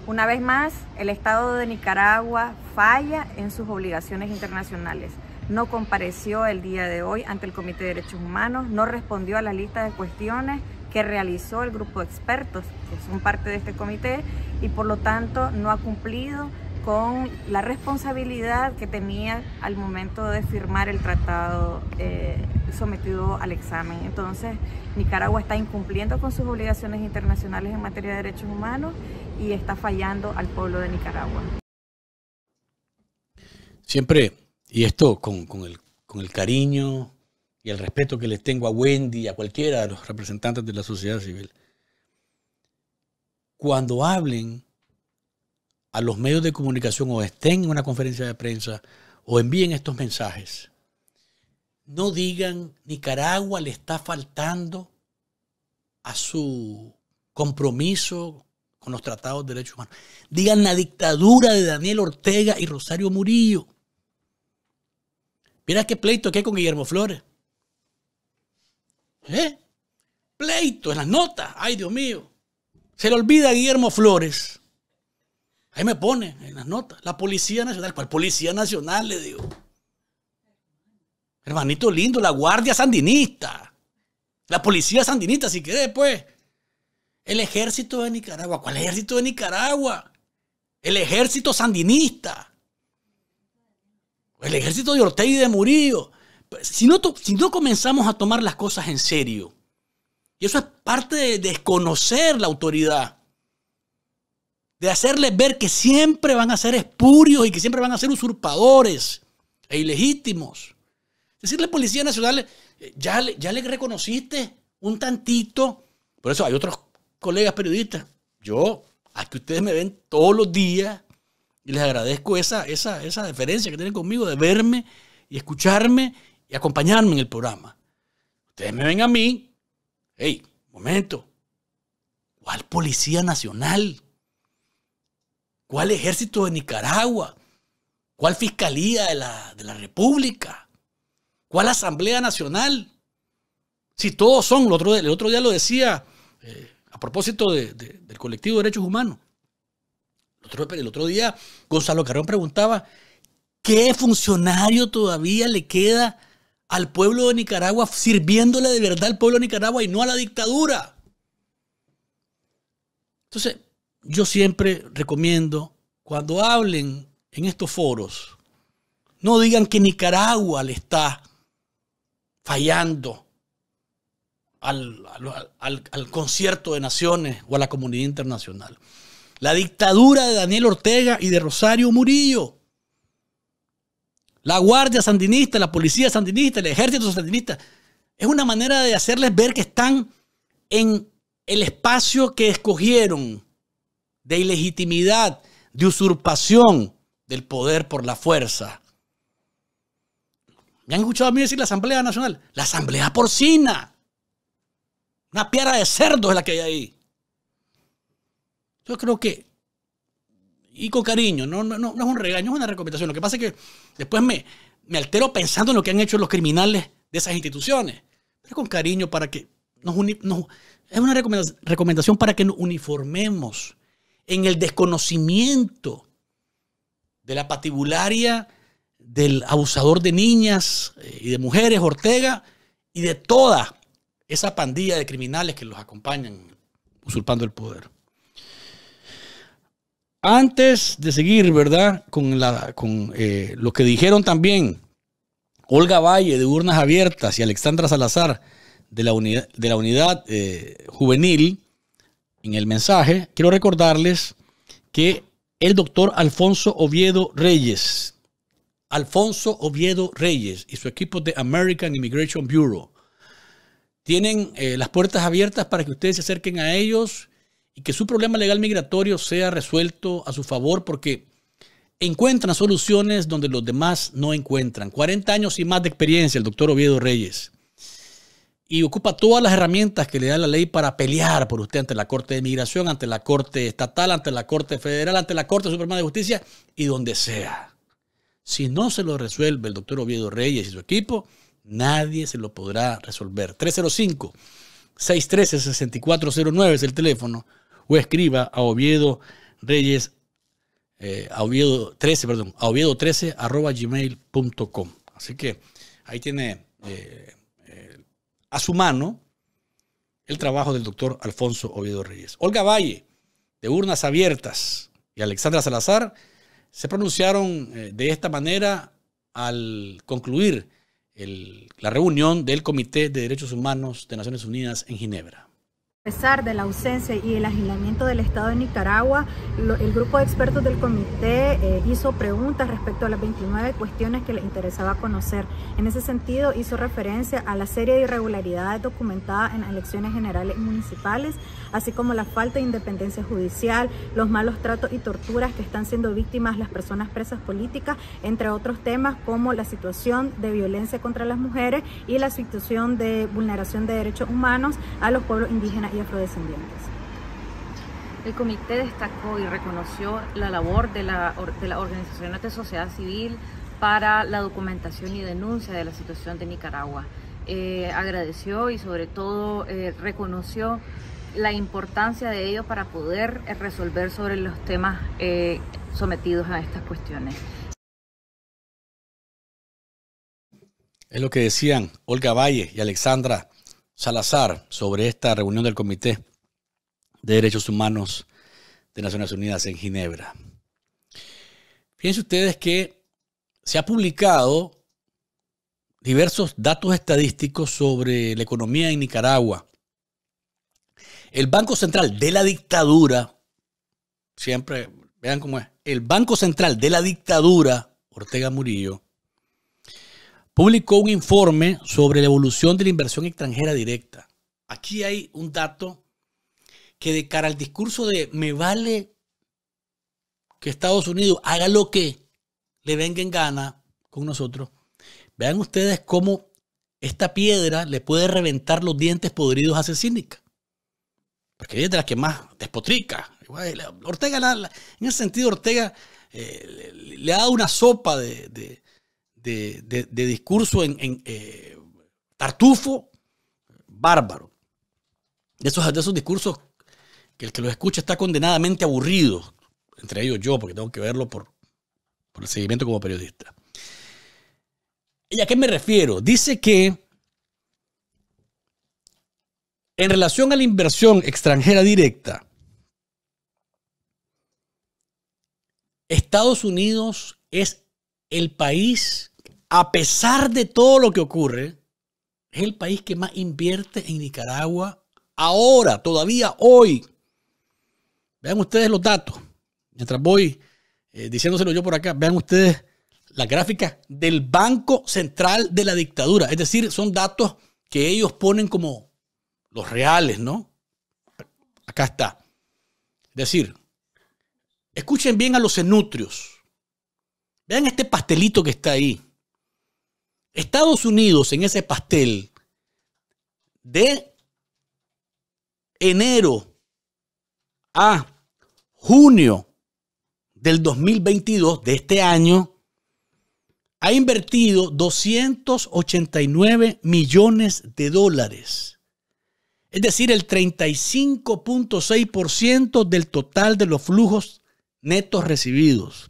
Una vez más, el Estado de Nicaragua falla en sus obligaciones internacionales. No compareció el día de hoy ante el Comité de Derechos Humanos, no respondió a la lista de cuestiones que realizó el grupo de expertos que son parte de este comité y por lo tanto no ha cumplido con la responsabilidad que tenía al momento de firmar el tratado eh, sometido al examen. Entonces, Nicaragua está incumpliendo con sus obligaciones internacionales en materia de derechos humanos y está fallando al pueblo de Nicaragua. Siempre, y esto con, el, con el cariño, y el respeto que les tengo a Wendy y a cualquiera de los representantes de la sociedad civil, cuando hablen a los medios de comunicación o estén en una conferencia de prensa o envíen estos mensajes, no digan Nicaragua le está faltando a su compromiso con los tratados de derechos humanos. Digan la dictadura de Daniel Ortega y Rosario Murillo. Mira qué pleito que hay con Guillermo Flores. ¿Eh? Pleito en las notas. Ay, Dios mío. Se le olvida a Guillermo Flores. Ahí me pone en las notas. La Policía Nacional. ¿Cuál Policía Nacional? Le digo. Hermanito lindo, la Guardia Sandinista. La Policía Sandinista, si querés, pues. El Ejército de Nicaragua. ¿Cuál Ejército de Nicaragua? El Ejército Sandinista. El Ejército de Ortega y de Murillo si no, si no comenzamos a tomar las cosas en serio, y eso es parte de desconocer la autoridad, de hacerles ver que siempre van a ser espurios y que siempre van a ser usurpadores e ilegítimos. decirle a la Policía Nacional, eh, ya, ya le reconociste un tantito. Por eso hay otros colegas periodistas. Yo, a que ustedes me ven todos los días y les agradezco esa, esa, esa deferencia que tienen conmigo de verme y escucharme y acompañarme en el programa. Ustedes me ven a mí, hey, momento, ¿cuál Policía Nacional? ¿Cuál Ejército de Nicaragua? ¿Cuál Fiscalía de la, República? ¿Cuál Asamblea Nacional? Si todos son, el otro, otro día lo decía eh, a propósito del colectivo de derechos humanos. El el otro día Gonzalo Carrón preguntaba, ¿qué funcionario todavía le queda al pueblo de Nicaragua, sirviéndole de verdad al pueblo de Nicaragua y no a la dictadura. Entonces, yo siempre recomiendo, cuando hablen en estos foros, no digan que Nicaragua le está fallando al, al, concierto de naciones o a la comunidad internacional. La dictadura de Daniel Ortega y de Rosario Murillo la Guardia Sandinista, la Policía Sandinista, el Ejército Sandinista. Es una manera de hacerles ver que están en el espacio que escogieron de ilegitimidad, de usurpación del poder por la fuerza. Me han escuchado a mí decir la Asamblea Nacional, la Asamblea Porcina. Una piedra de cerdos es la que hay ahí. Yo creo que y con cariño, no, no, no, es un regaño, es una recomendación. Lo que pasa es que después me, altero pensando en lo que han hecho los criminales de esas instituciones, pero con cariño para que nos, es una recomendación para que nos uniformemos en el desconocimiento de la patibularia del abusador de niñas eh, y de mujeres, Ortega, y de toda esa pandilla de criminales que los acompañan usurpando el poder. Antes de seguir, ¿verdad? Con, la, con eh, lo que dijeron también Olga Valle de Urnas Abiertas y Alexandra Salazar de la, unidad, de la unidad eh, juvenil en el mensaje, quiero recordarles que el doctor Alfonso Oviedo Reyes, Alfonso Oviedo Reyes y su equipo de American Immigration Bureau tienen eh, las puertas abiertas para que ustedes se acerquen a ellos y que su problema legal migratorio sea resuelto a su favor porque encuentran soluciones donde los demás no encuentran. 40 años y más de experiencia el doctor Oviedo Reyes. Y ocupa todas las herramientas que le da la ley para pelear por usted ante la Corte de Migración, ante la Corte Estatal, ante la Corte Federal, ante la Corte Suprema de Justicia y donde sea. Si no se lo resuelve el doctor Oviedo Reyes y su equipo, nadie se lo podrá resolver. 305-613-6409 es el teléfono o escriba a Oviedo Reyes, eh, a Oviedo 13, perdón, a Oviedo 13 arroba gmail.com. Así que ahí tiene eh, eh, a su mano el trabajo del doctor Alfonso Oviedo Reyes. Olga Valle, de Urnas Abiertas, y Alexandra Salazar se pronunciaron de esta manera al concluir la reunión del Comité de Derechos Humanos de Naciones Unidas en Ginebra. A pesar de la ausencia y el aislamiento del Estado de Nicaragua, el grupo de expertos del comité eh, hizo preguntas respecto a las 29 cuestiones que le interesaba conocer. En ese sentido, hizo referencia a la serie de irregularidades documentadas en las elecciones generales y municipales, así como la falta de independencia judicial, los malos tratos y torturas que están siendo víctimas las personas presas políticas, entre otros temas como la situación de violencia contra las mujeres y la situación de vulneración de derechos humanos a los pueblos indígenas y afrodescendientes. El comité destacó y reconoció la labor de, la, Organización de sociedad civil para la documentación y denuncia de la situación de Nicaragua. Eh, agradeció y sobre todo eh, reconoció la importancia de ello para poder eh, resolver sobre los temas sometidos a estas cuestiones. Es lo que decían Olga Valle y Alexandra Salazar sobre esta reunión del Comité de Derechos Humanos de Naciones Unidas en Ginebra. Fíjense ustedes que se ha publicado diversos datos estadísticos sobre la economía en Nicaragua. El Banco Central de la dictadura, siempre, vean cómo es, el Banco Central de la dictadura, Ortega Murillo, publicó un informe sobre la evolución de la inversión extranjera directa. Aquí hay un dato que de cara al discurso de me vale que Estados Unidos haga lo que le venga en gana con nosotros, vean ustedes cómo esta piedra le puede reventar los dientes podridos a Cínica. Porque ella es de las que más despotrica. Ortega, en ese sentido, Ortega eh, le, ha dado una sopa de de, discurso en, eh, tartufo bárbaro. De esos, de esos discursos que el que los escucha está condenadamente aburrido, entre ellos yo, porque tengo que verlo por, por el seguimiento como periodista. ¿Y a qué me refiero? Dice que en relación a la inversión extranjera directa, Estados Unidos es el país a pesar de todo lo que ocurre, es el país que más invierte en Nicaragua ahora, todavía hoy. Vean ustedes los datos. Mientras voy eh, diciéndoselo yo por acá, vean ustedes la gráfica del Banco Central de la Dictadura. Es decir, son datos que ellos ponen como los reales, ¿no? Acá está. Es decir, escuchen bien a los enutrios. Vean este pastelito que está ahí. Estados Unidos en ese pastel de enero a junio del 2022 de este año ha invertido 289 millones de dólares, es decir, el 35.6% del total de los flujos netos recibidos.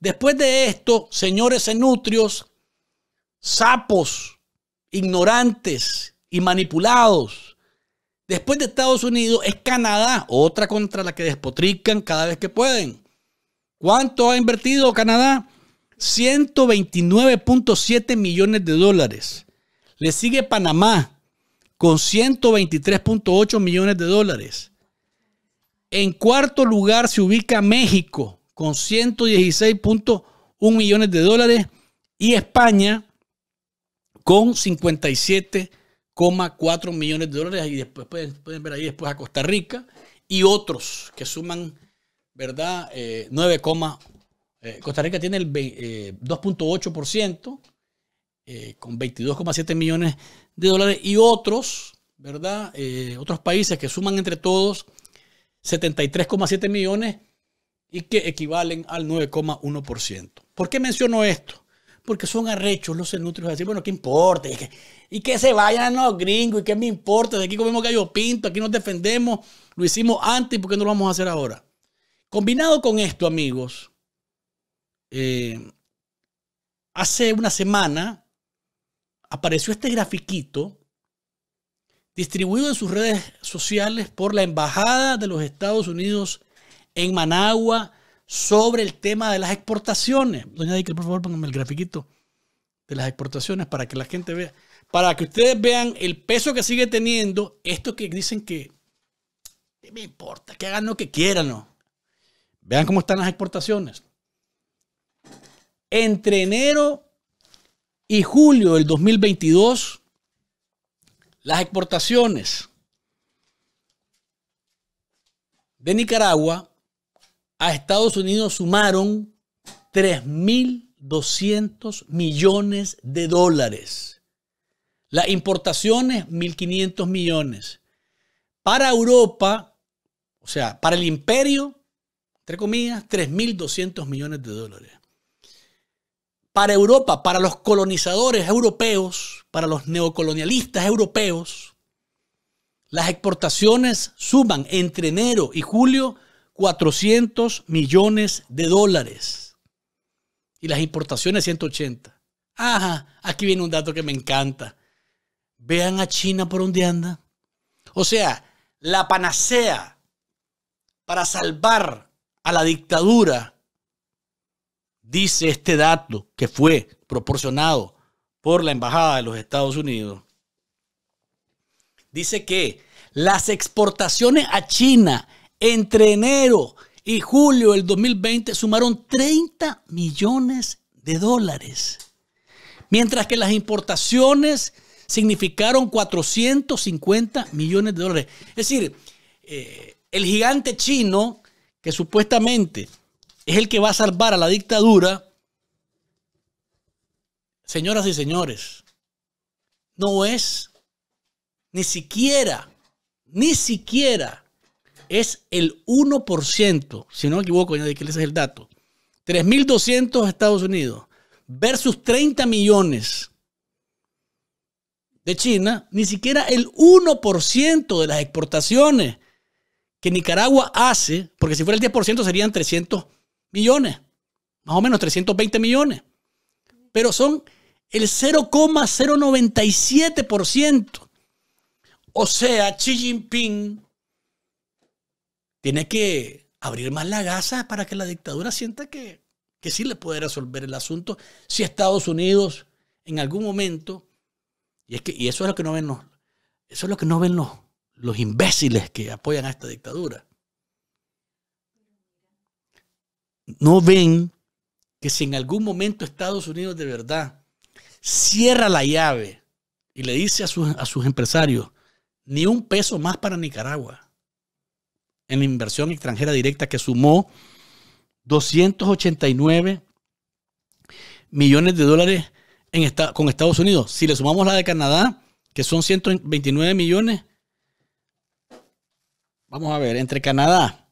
Después de esto, señores enutrios, sapos, ignorantes y manipulados. Después de Estados Unidos es Canadá, otra contra la que despotrican cada vez que pueden. ¿Cuánto ha invertido Canadá? 129.7 millones de dólares. Le sigue Panamá con 123.8 millones de dólares. En cuarto lugar se ubica México con 116.1 millones de dólares y España con 57,4 millones de dólares. Y después pueden, ver ahí después a Costa Rica y otros que suman, ¿verdad? 9, eh, eh, Costa Rica tiene el eh, por 2.8%. con 22,7 millones de dólares y otros, ¿verdad? otros países que suman entre todos 73,7 millones y que equivalen al 9,1%. ¿Por qué menciono esto? porque son arrechos los cenutrios. Así, bueno, ¿qué importa? Y que, se vayan los gringos, ¿y qué me importa? De aquí comemos gallo pinto, aquí nos defendemos, lo hicimos antes, ¿por qué no lo vamos a hacer ahora? Combinado con esto, amigos, eh, hace una semana apareció este grafiquito distribuido en sus redes sociales por la Embajada de los Estados Unidos en Managua, sobre el tema de las exportaciones. Doña Díaz, por favor, póngame el grafiquito de las exportaciones para que la gente vea. Para que ustedes vean el peso que sigue teniendo esto que dicen que me importa, que hagan lo que quieran. ¿no? Vean cómo están las exportaciones. Entre enero y julio del 2022, las exportaciones de Nicaragua a Estados Unidos sumaron 3.200 millones de dólares. Las importaciones, 1.500 millones. Para Europa, o sea, para el imperio, entre comillas, 3.200 millones de dólares. Para Europa, para los colonizadores europeos, para los neocolonialistas europeos, las exportaciones suman entre enero y julio 400 millones de dólares. Y las importaciones 180. Ajá, aquí viene un dato que me encanta. Vean a China por donde anda. O sea, la panacea para salvar a la dictadura, dice este dato que fue proporcionado por la Embajada de los Estados Unidos, dice que las exportaciones a China entre enero y julio del 2020 sumaron 30 millones de dólares, mientras que las importaciones significaron 450 millones de dólares. Es decir, eh, el gigante chino, que supuestamente es el que va a salvar a la dictadura, señoras y señores, no es ni siquiera, ni siquiera es el 1%, si no me equivoco, ya que ese es el dato. 3.200 Estados Unidos versus 30 millones de China, ni siquiera el 1% de las exportaciones que Nicaragua hace, porque si fuera el 10% serían 300 millones, más o menos 320 millones, pero son el 0,097%. O sea, Xi Jinping tiene que abrir más la gasa para que la dictadura sienta que, sí le puede resolver el asunto si Estados Unidos en algún momento, y, es que, eso es lo que no ven los, eso es lo que no ven los, imbéciles que apoyan a esta dictadura. No ven que si en algún momento Estados Unidos de verdad cierra la llave y le dice a sus empresarios, ni un peso más para Nicaragua en la inversión extranjera directa que sumó 289 millones de dólares con Estados Unidos. Si le sumamos la de Canadá, que son 129 millones, vamos a ver, entre Canadá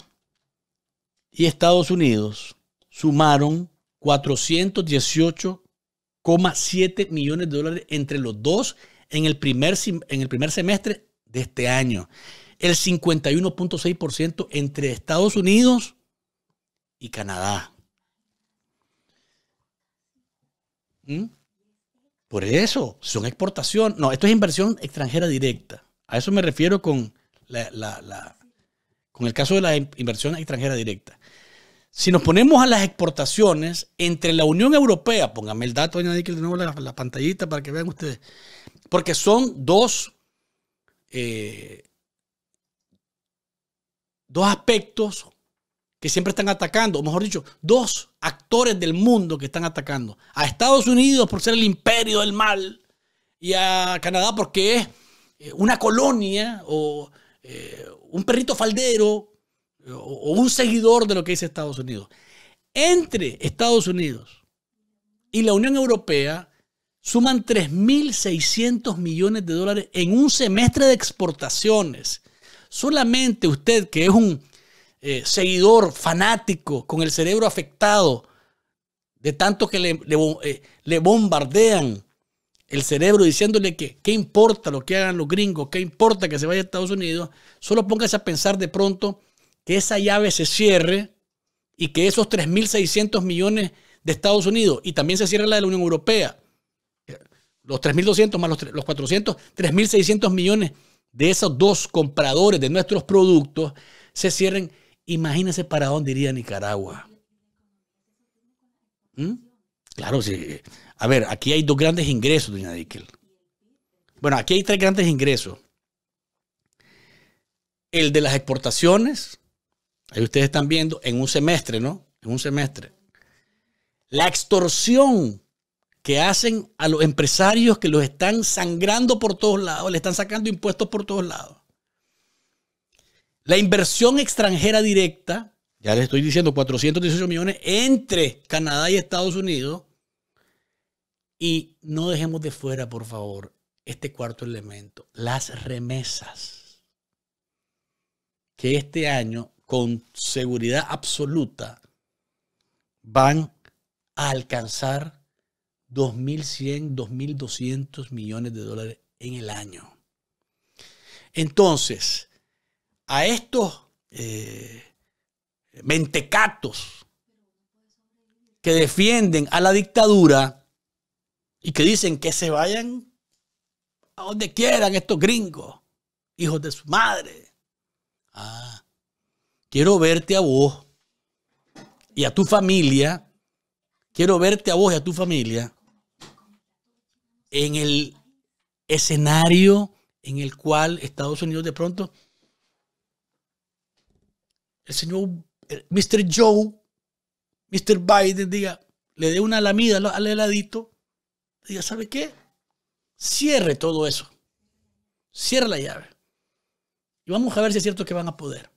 y Estados Unidos sumaron 418,7 millones de dólares entre los dos en el primer, en el primer semestre de este año el 51.6% entre Estados Unidos y Canadá. ¿Mm? Por eso, son exportación. No, esto es inversión extranjera directa. A eso me refiero con, la, con el caso de la inversión extranjera directa. Si nos ponemos a las exportaciones entre la Unión Europea, póngame el dato, añadí que de nuevo la, pantallita para que vean ustedes, porque son dos eh, dos aspectos que siempre están atacando, o mejor dicho, dos actores del mundo que están atacando. A Estados Unidos por ser el imperio del mal y a Canadá porque es eh, una colonia o eh, un perrito faldero o, un seguidor de lo que dice Estados Unidos. Entre Estados Unidos y la Unión Europea suman 3.600 millones de dólares en un semestre de exportaciones. Solamente usted que es un eh, seguidor fanático con el cerebro afectado de tanto que eh, le, bombardean el cerebro diciéndole que qué importa lo que hagan los gringos, qué importa que se vaya a Estados Unidos, solo póngase a pensar de pronto que esa llave se cierre y que esos 3.600 millones de Estados Unidos y también se cierra la de la Unión Europea, eh, los 3.200 más los, los 400, 3.600 millones de esos dos compradores de nuestros productos se cierren, imagínense para dónde iría Nicaragua. ¿Mm? Claro, sí. A ver, aquí hay dos grandes ingresos, doña Dickel. Bueno, aquí hay tres grandes ingresos. El de las exportaciones, ahí ustedes están viendo, en un semestre, ¿no? En un semestre. La extorsión que hacen a los empresarios que los están sangrando por todos lados, le están sacando impuestos por todos lados. La inversión extranjera directa, ya les estoy diciendo 418 millones entre Canadá y Estados Unidos. Y no dejemos de fuera, por favor, este cuarto elemento, las remesas. Que este año, con seguridad absoluta, van a alcanzar 2.100, 2.200 millones de dólares en el año. Entonces, a estos eh, mentecatos que defienden a la dictadura y que dicen que se vayan a donde quieran estos gringos, hijos de su madre. Ah, quiero verte a vos y a tu familia, quiero verte a vos y a tu familia en el escenario en el cual Estados Unidos de pronto, el señor Mr. Joe, Mr. Biden, diga, le dé una lamida al heladito, diga, ¿sabe qué? Cierre todo eso. Cierre la llave. Y vamos a ver si es cierto que van a poder.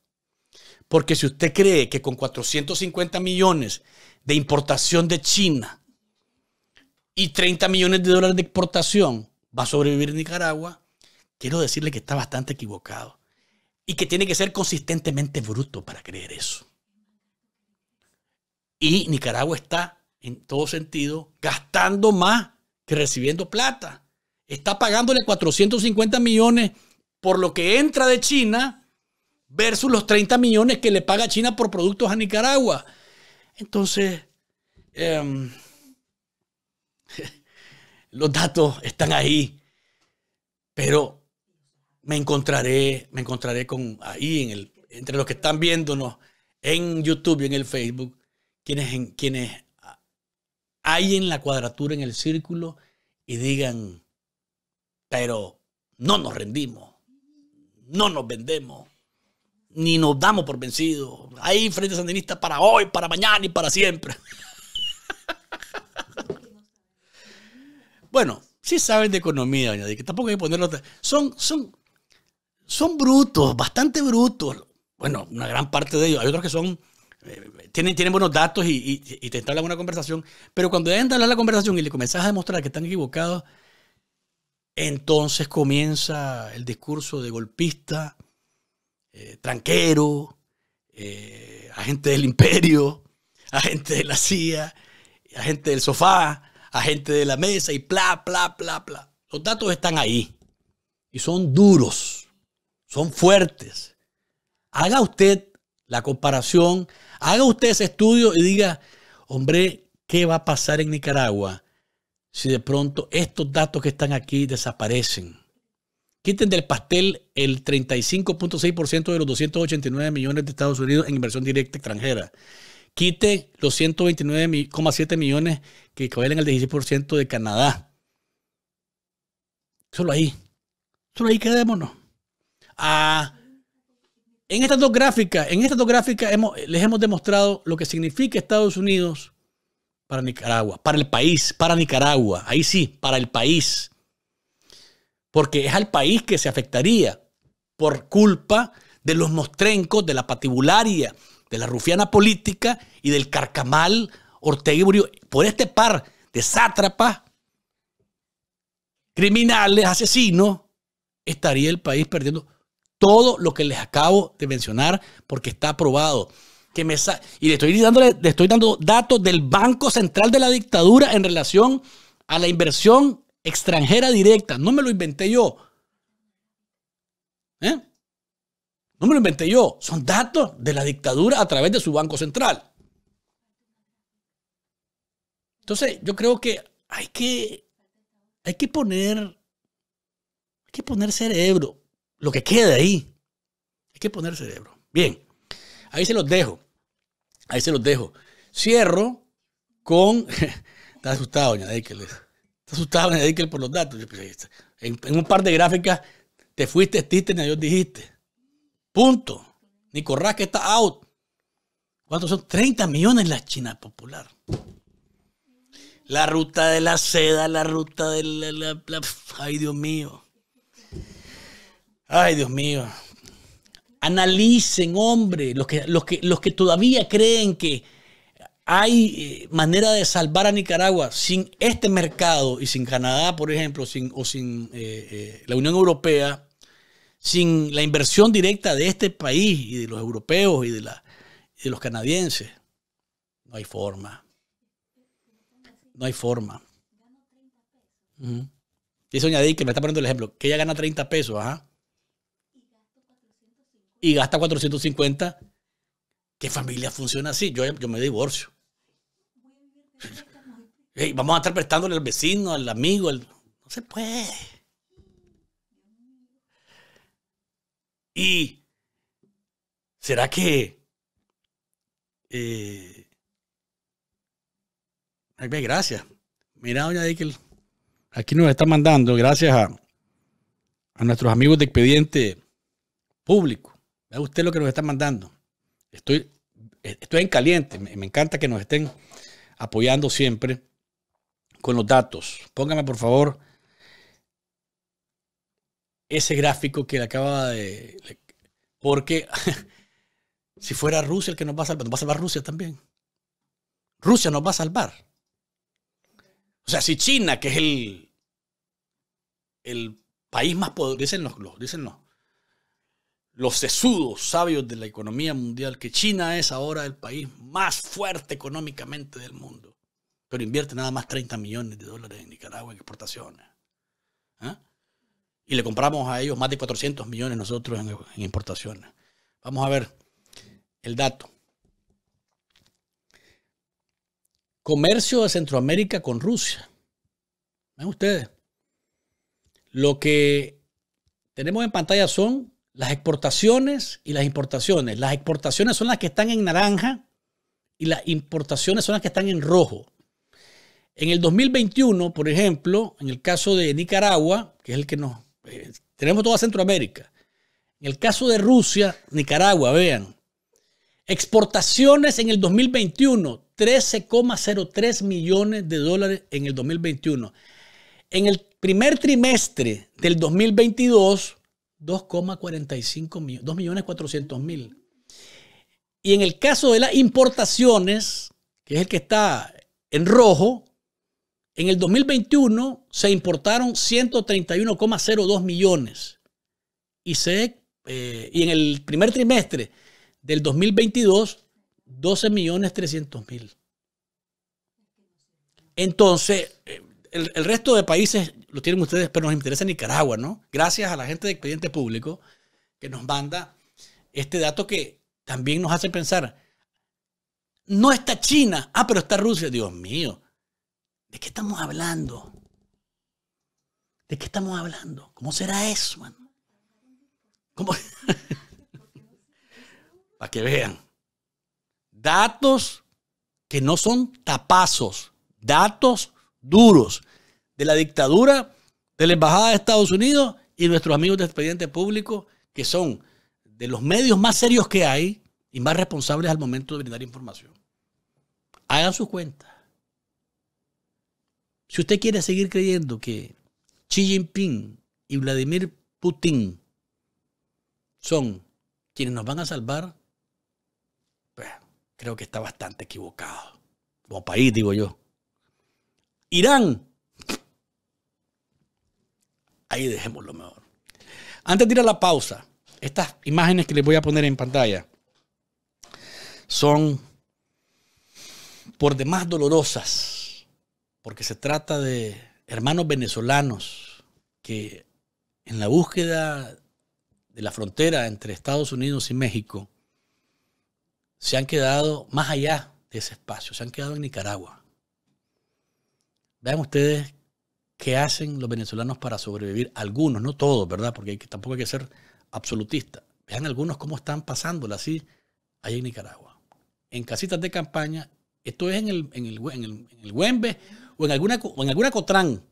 Porque si usted cree que con 450 millones de importación de China, y 30 millones de dólares de exportación va a sobrevivir Nicaragua, quiero decirle que está bastante equivocado y que tiene que ser consistentemente bruto para creer eso. Y Nicaragua está, en todo sentido, gastando más que recibiendo plata. Está pagándole 450 millones por lo que entra de China versus los 30 millones que le paga China por productos a Nicaragua. Entonces, em, Los datos están ahí. Pero me encontraré, me encontraré con ahí en el, entre los que están viéndonos en YouTube y en el Facebook, quienes, quienes hay en la cuadratura, en el círculo, y digan, pero no nos rendimos, no nos vendemos, ni nos damos por vencidos. Hay Frente Sandinista para hoy, para mañana y para siempre. Bueno, sí saben de economía, doña que tampoco hay que ponerlo. Son, son, son brutos, bastante brutos. Bueno, una gran parte de ellos. Hay otros que son. Eh, tienen, tienen buenos datos y, te entablan una conversación, pero cuando entran de la conversación y le comenzás a demostrar que están equivocados, entonces comienza el discurso de golpista, eh, tranquero, eh, agente del imperio, agente de la CIA, agente del sofá, gente de la mesa y bla, bla, bla, bla. Los datos están ahí y son duros, son fuertes. Haga usted la comparación, haga usted ese estudio y diga, hombre, ¿qué va a pasar en Nicaragua si de pronto estos datos que están aquí desaparecen? Quiten del pastel el 35.6% de los 289 millones de Estados Unidos en inversión directa extranjera quite los 129,7 millones que equivalen al 16% de Canadá. Solo ahí. Solo ahí quedémonos. Ah, en estas dos gráficas, en estas dos gráficas les hemos demostrado lo que significa Estados Unidos para Nicaragua, para el país, para Nicaragua. Ahí sí, para el país. Porque es al país que se afectaría por culpa de los mostrencos, de la patibularia, de la rufiana política y del carcamal Ortega y por este par de sátrapas, criminales, asesinos, estaría el país perdiendo todo lo que les acabo de mencionar porque está aprobado. Que me y le estoy, le estoy dando datos del Banco Central de la Dictadura en relación a la inversión extranjera directa. No me lo inventé yo. ¿Eh? No me lo inventé yo. Son datos de la dictadura a través de su Banco Central. Entonces, yo creo que hay que, hay que poner, hay que poner cerebro. Lo que queda ahí. Hay que poner cerebro. Bien. Ahí se los dejo. Ahí se los dejo. Cierro con. Está asustado, doña Deikel. Está asustado, doña Deikel, por los datos. En, un par de gráficas te fuiste, estiste, ni Dios dijiste. Punto. Nico que está out. ¿Cuántos son? 30 millones la China Popular. La ruta de la seda, la ruta de la, Ay, Dios mío. Ay, Dios mío. Analicen, hombre, los que, los que, los que todavía creen que hay eh, manera de salvar a Nicaragua sin este mercado y sin Canadá, por ejemplo, sin, o sin eh, eh, la Unión Europea, sin la inversión directa de este país y de los europeos y de, la, los canadienses, no hay forma. No hay forma. Y -huh. Dice Doña que me está poniendo el ejemplo, que ella gana 30 pesos, ajá. Y gasta 450. ¿Qué familia funciona así? Yo, yo me divorcio. vamos a estar prestándole al vecino, al amigo. No se puede. ¿Y será que... Eh, gracias. Mira, doña que aquí nos está mandando, gracias a, nuestros amigos de expediente público. Vea usted lo que nos está mandando. Estoy, estoy en caliente. me, encanta que nos estén apoyando siempre con los datos. Póngame, por favor, ese gráfico que le acaba de... porque si fuera Rusia el que nos va a salvar, nos va a salvar Rusia también. Rusia nos va a salvar. O sea, si China, que es el, el país más poderoso, dicen los, dicen los sesudos sabios de la economía mundial, que China es ahora el país más fuerte económicamente del mundo, pero invierte nada más 30 millones de dólares en Nicaragua en exportaciones. ¿Ah? y le compramos a ellos más de 400 millones nosotros en, importaciones. Vamos a ver el dato. Comercio de Centroamérica con Rusia. Ven ustedes. Lo que tenemos en pantalla son las exportaciones y las importaciones. Las exportaciones son las que están en naranja y las importaciones son las que están en rojo. En el 2021, por ejemplo, en el caso de Nicaragua, que es el que nos eh, tenemos toda Centroamérica. En el caso de Rusia, Nicaragua, vean. Exportaciones en el 2021, 13,03 millones de dólares en el 2021. En el primer trimestre del 2022, 2,45 millones, 2.400.000. millones Y en el caso de las importaciones, que es el que está en rojo, en el 2021 se importaron 131,02 millones y, se, eh, y en el primer trimestre del 2022 12 millones 300 mil. Entonces, eh, el, el, resto de países lo tienen ustedes, pero nos interesa Nicaragua, ¿no? Gracias a la gente de Expediente Público que nos manda este dato que también nos hace pensar, no está China, ah, pero está Rusia, Dios mío, ¿De qué estamos hablando? ¿De qué estamos hablando? ¿Cómo será eso, mano? Para que vean. Datos que no son tapazos, datos duros de la dictadura, de la Embajada de Estados Unidos y nuestros amigos de expediente público, que son de los medios más serios que hay y más responsables al momento de brindar información. Hagan sus cuentas. Si usted quiere seguir creyendo que Xi Jinping y Vladimir Putin son quienes nos van a salvar, pues, creo que está bastante equivocado. Como país, digo yo. Irán. Ahí dejemos lo mejor. Antes de ir a la pausa, estas imágenes que les voy a poner en pantalla son por demás dolorosas porque se trata de hermanos venezolanos que en la búsqueda de la frontera entre Estados Unidos y México se han quedado más allá de ese espacio, se han quedado en Nicaragua. Vean ustedes qué hacen los venezolanos para sobrevivir. Algunos, no todos, ¿verdad? Porque tampoco hay que ser absolutista. Vean algunos cómo están pasándola así allá en Nicaragua. En casitas de campaña, esto es en el, en el, en o en alguna, o alguna Cotran,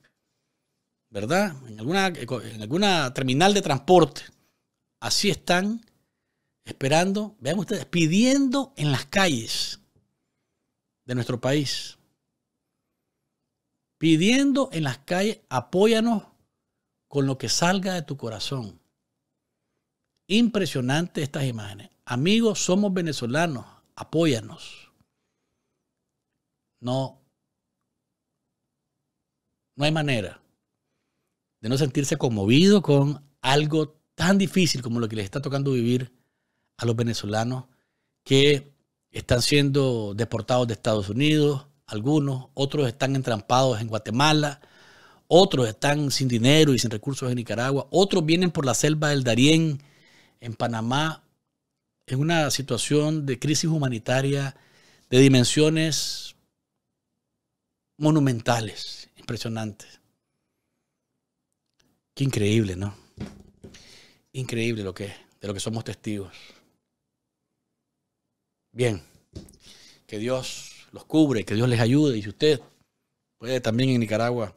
¿verdad? En alguna, eh, en alguna terminal de transporte. Así están esperando, vean ustedes, pidiendo en las calles de nuestro país. Pidiendo en las calles, apóyanos con lo que salga de tu corazón. Impresionante estas imágenes. Amigos, somos venezolanos, apóyanos. No no hay manera de no sentirse conmovido con algo tan difícil como lo que les está tocando vivir a los venezolanos que están siendo deportados de Estados Unidos, algunos, otros están entrampados en Guatemala, otros están sin dinero y sin recursos en Nicaragua, otros vienen por la selva del Darién en Panamá, en una situación de crisis humanitaria de dimensiones monumentales. Impresionante. Qué increíble, ¿no? Increíble lo que es, de lo que somos testigos. Bien, que Dios los cubre, que Dios les ayude. Y si usted puede también en Nicaragua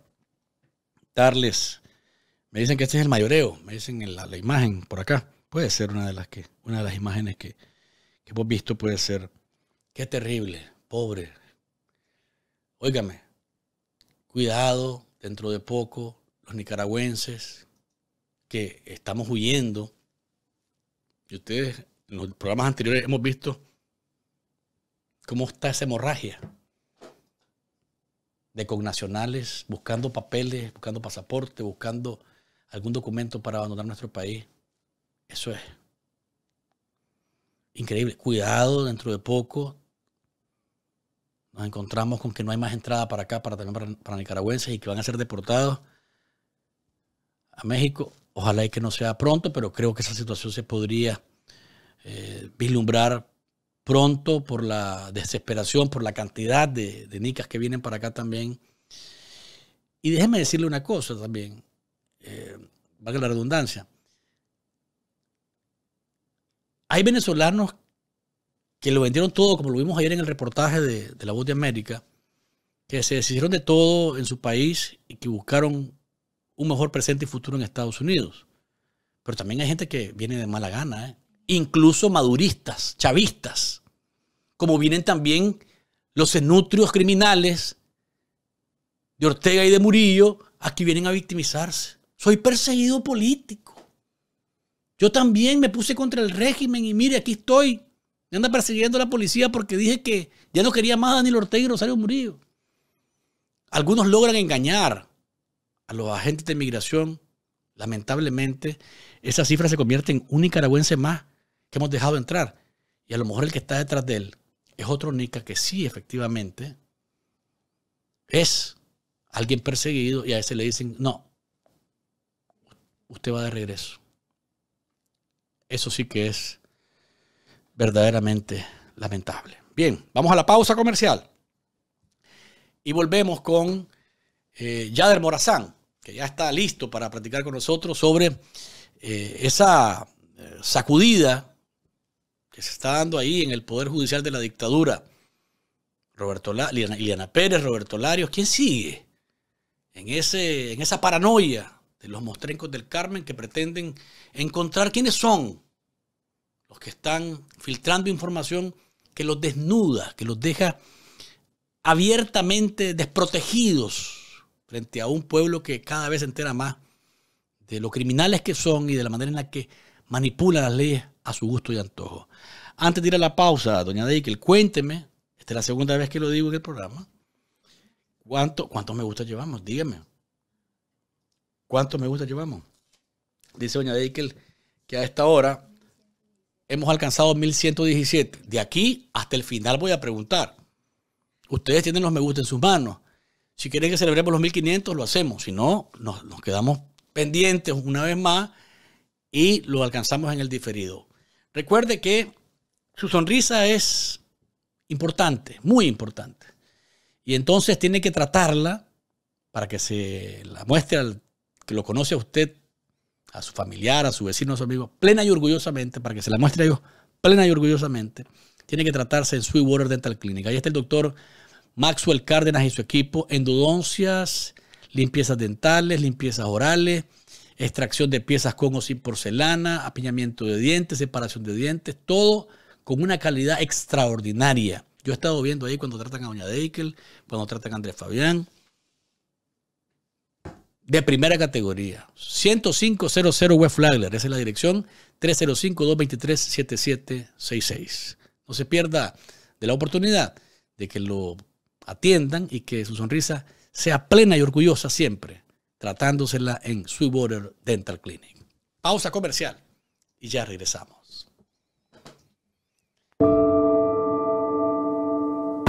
darles, me dicen que este es el mayoreo, me dicen la, imagen por acá. Puede ser una de las que, una de las imágenes que, que hemos visto puede ser. Qué terrible, pobre. Óigame, cuidado, dentro de poco los nicaragüenses que estamos huyendo, y ustedes en los programas anteriores hemos visto cómo está esa hemorragia de connacionales buscando papeles, buscando pasaporte, buscando algún documento para abandonar nuestro país. Eso es increíble. Cuidado, dentro de poco nos encontramos con que no hay más entrada para acá, para para, nicaragüenses y que van a ser deportados a México. Ojalá y que no sea pronto, pero creo que esa situación se podría eh, vislumbrar pronto por la desesperación, por la cantidad de, nicas que vienen para acá también. Y déjeme decirle una cosa también, eh, valga la redundancia. Hay venezolanos que lo vendieron todo, como lo vimos ayer en el reportaje de, La Voz de América, que se decidieron de todo en su país y que buscaron un mejor presente y futuro en Estados Unidos. Pero también hay gente que viene de mala gana, ¿eh? incluso maduristas, chavistas, como vienen también los enutrios criminales de Ortega y de Murillo, aquí vienen a victimizarse. Soy perseguido político. Yo también me puse contra el régimen y mire, aquí estoy me anda persiguiendo la policía porque dije que ya no quería más a Daniel Ortega y Rosario Murillo. Algunos logran engañar a los agentes de inmigración. Lamentablemente, esa cifra se convierte en un nicaragüense más que hemos dejado entrar. Y a lo mejor el que está detrás de él es otro Nica que sí, efectivamente, es alguien perseguido y a ese le dicen, no, usted va de regreso. Eso sí que es verdaderamente lamentable. Bien, vamos a la pausa comercial y volvemos con eh, Yader Morazán, que ya está listo para platicar con nosotros sobre eh, esa eh, sacudida que se está dando ahí en el Poder Judicial de la dictadura. Roberto la Pérez, Roberto Larios, ¿quién sigue? En, ese, en esa paranoia de los mostrencos del Carmen que pretenden encontrar quiénes son los que están filtrando información que los desnuda, que los deja abiertamente desprotegidos frente a un pueblo que cada vez se entera más de lo criminales que son y de la manera en la que manipulan las leyes a su gusto y antojo. Antes de ir a la pausa, doña Deikel, cuénteme, esta es la segunda vez que lo digo en el programa, ¿cuánto, ¿cuántos me gusta llevamos? Dígame. ¿Cuántos me gusta llevamos? Dice doña Deikel que a esta hora hemos alcanzado 1117. De aquí hasta el final voy a preguntar. Ustedes tienen los me gusta en sus manos. Si quieren que celebremos los 1500, lo hacemos. Si no, nos, quedamos pendientes una vez más y lo alcanzamos en el diferido. Recuerde que su sonrisa es importante, muy importante. Y entonces tiene que tratarla para que se la muestre al que lo conoce a usted a su familiar, a su vecino, a su amigo, plena y orgullosamente, para que se la muestre a ellos, plena y orgullosamente, tiene que tratarse en Sweetwater Dental Clinic. Ahí está el doctor Maxwell Cárdenas y su equipo, endodoncias, limpiezas dentales, limpiezas orales, extracción de piezas con o sin porcelana, apiñamiento de dientes, separación de dientes, todo con una calidad extraordinaria. Yo he estado viendo ahí cuando tratan a Doña Deikel, cuando tratan a Andrés Fabián, de primera categoría. 10500 West Flagler, esa es la dirección, 305-223-7766. No se pierda de la oportunidad de que lo atiendan y que su sonrisa sea plena y orgullosa siempre, tratándosela en Sweetwater Dental Clinic. Pausa comercial y ya regresamos.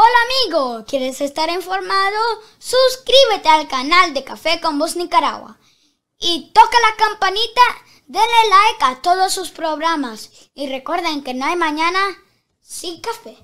Hola amigo, ¿quieres estar informado? Suscríbete al canal de Café con Voz Nicaragua y toca la campanita, denle like a todos sus programas y recuerden que no hay mañana sin café.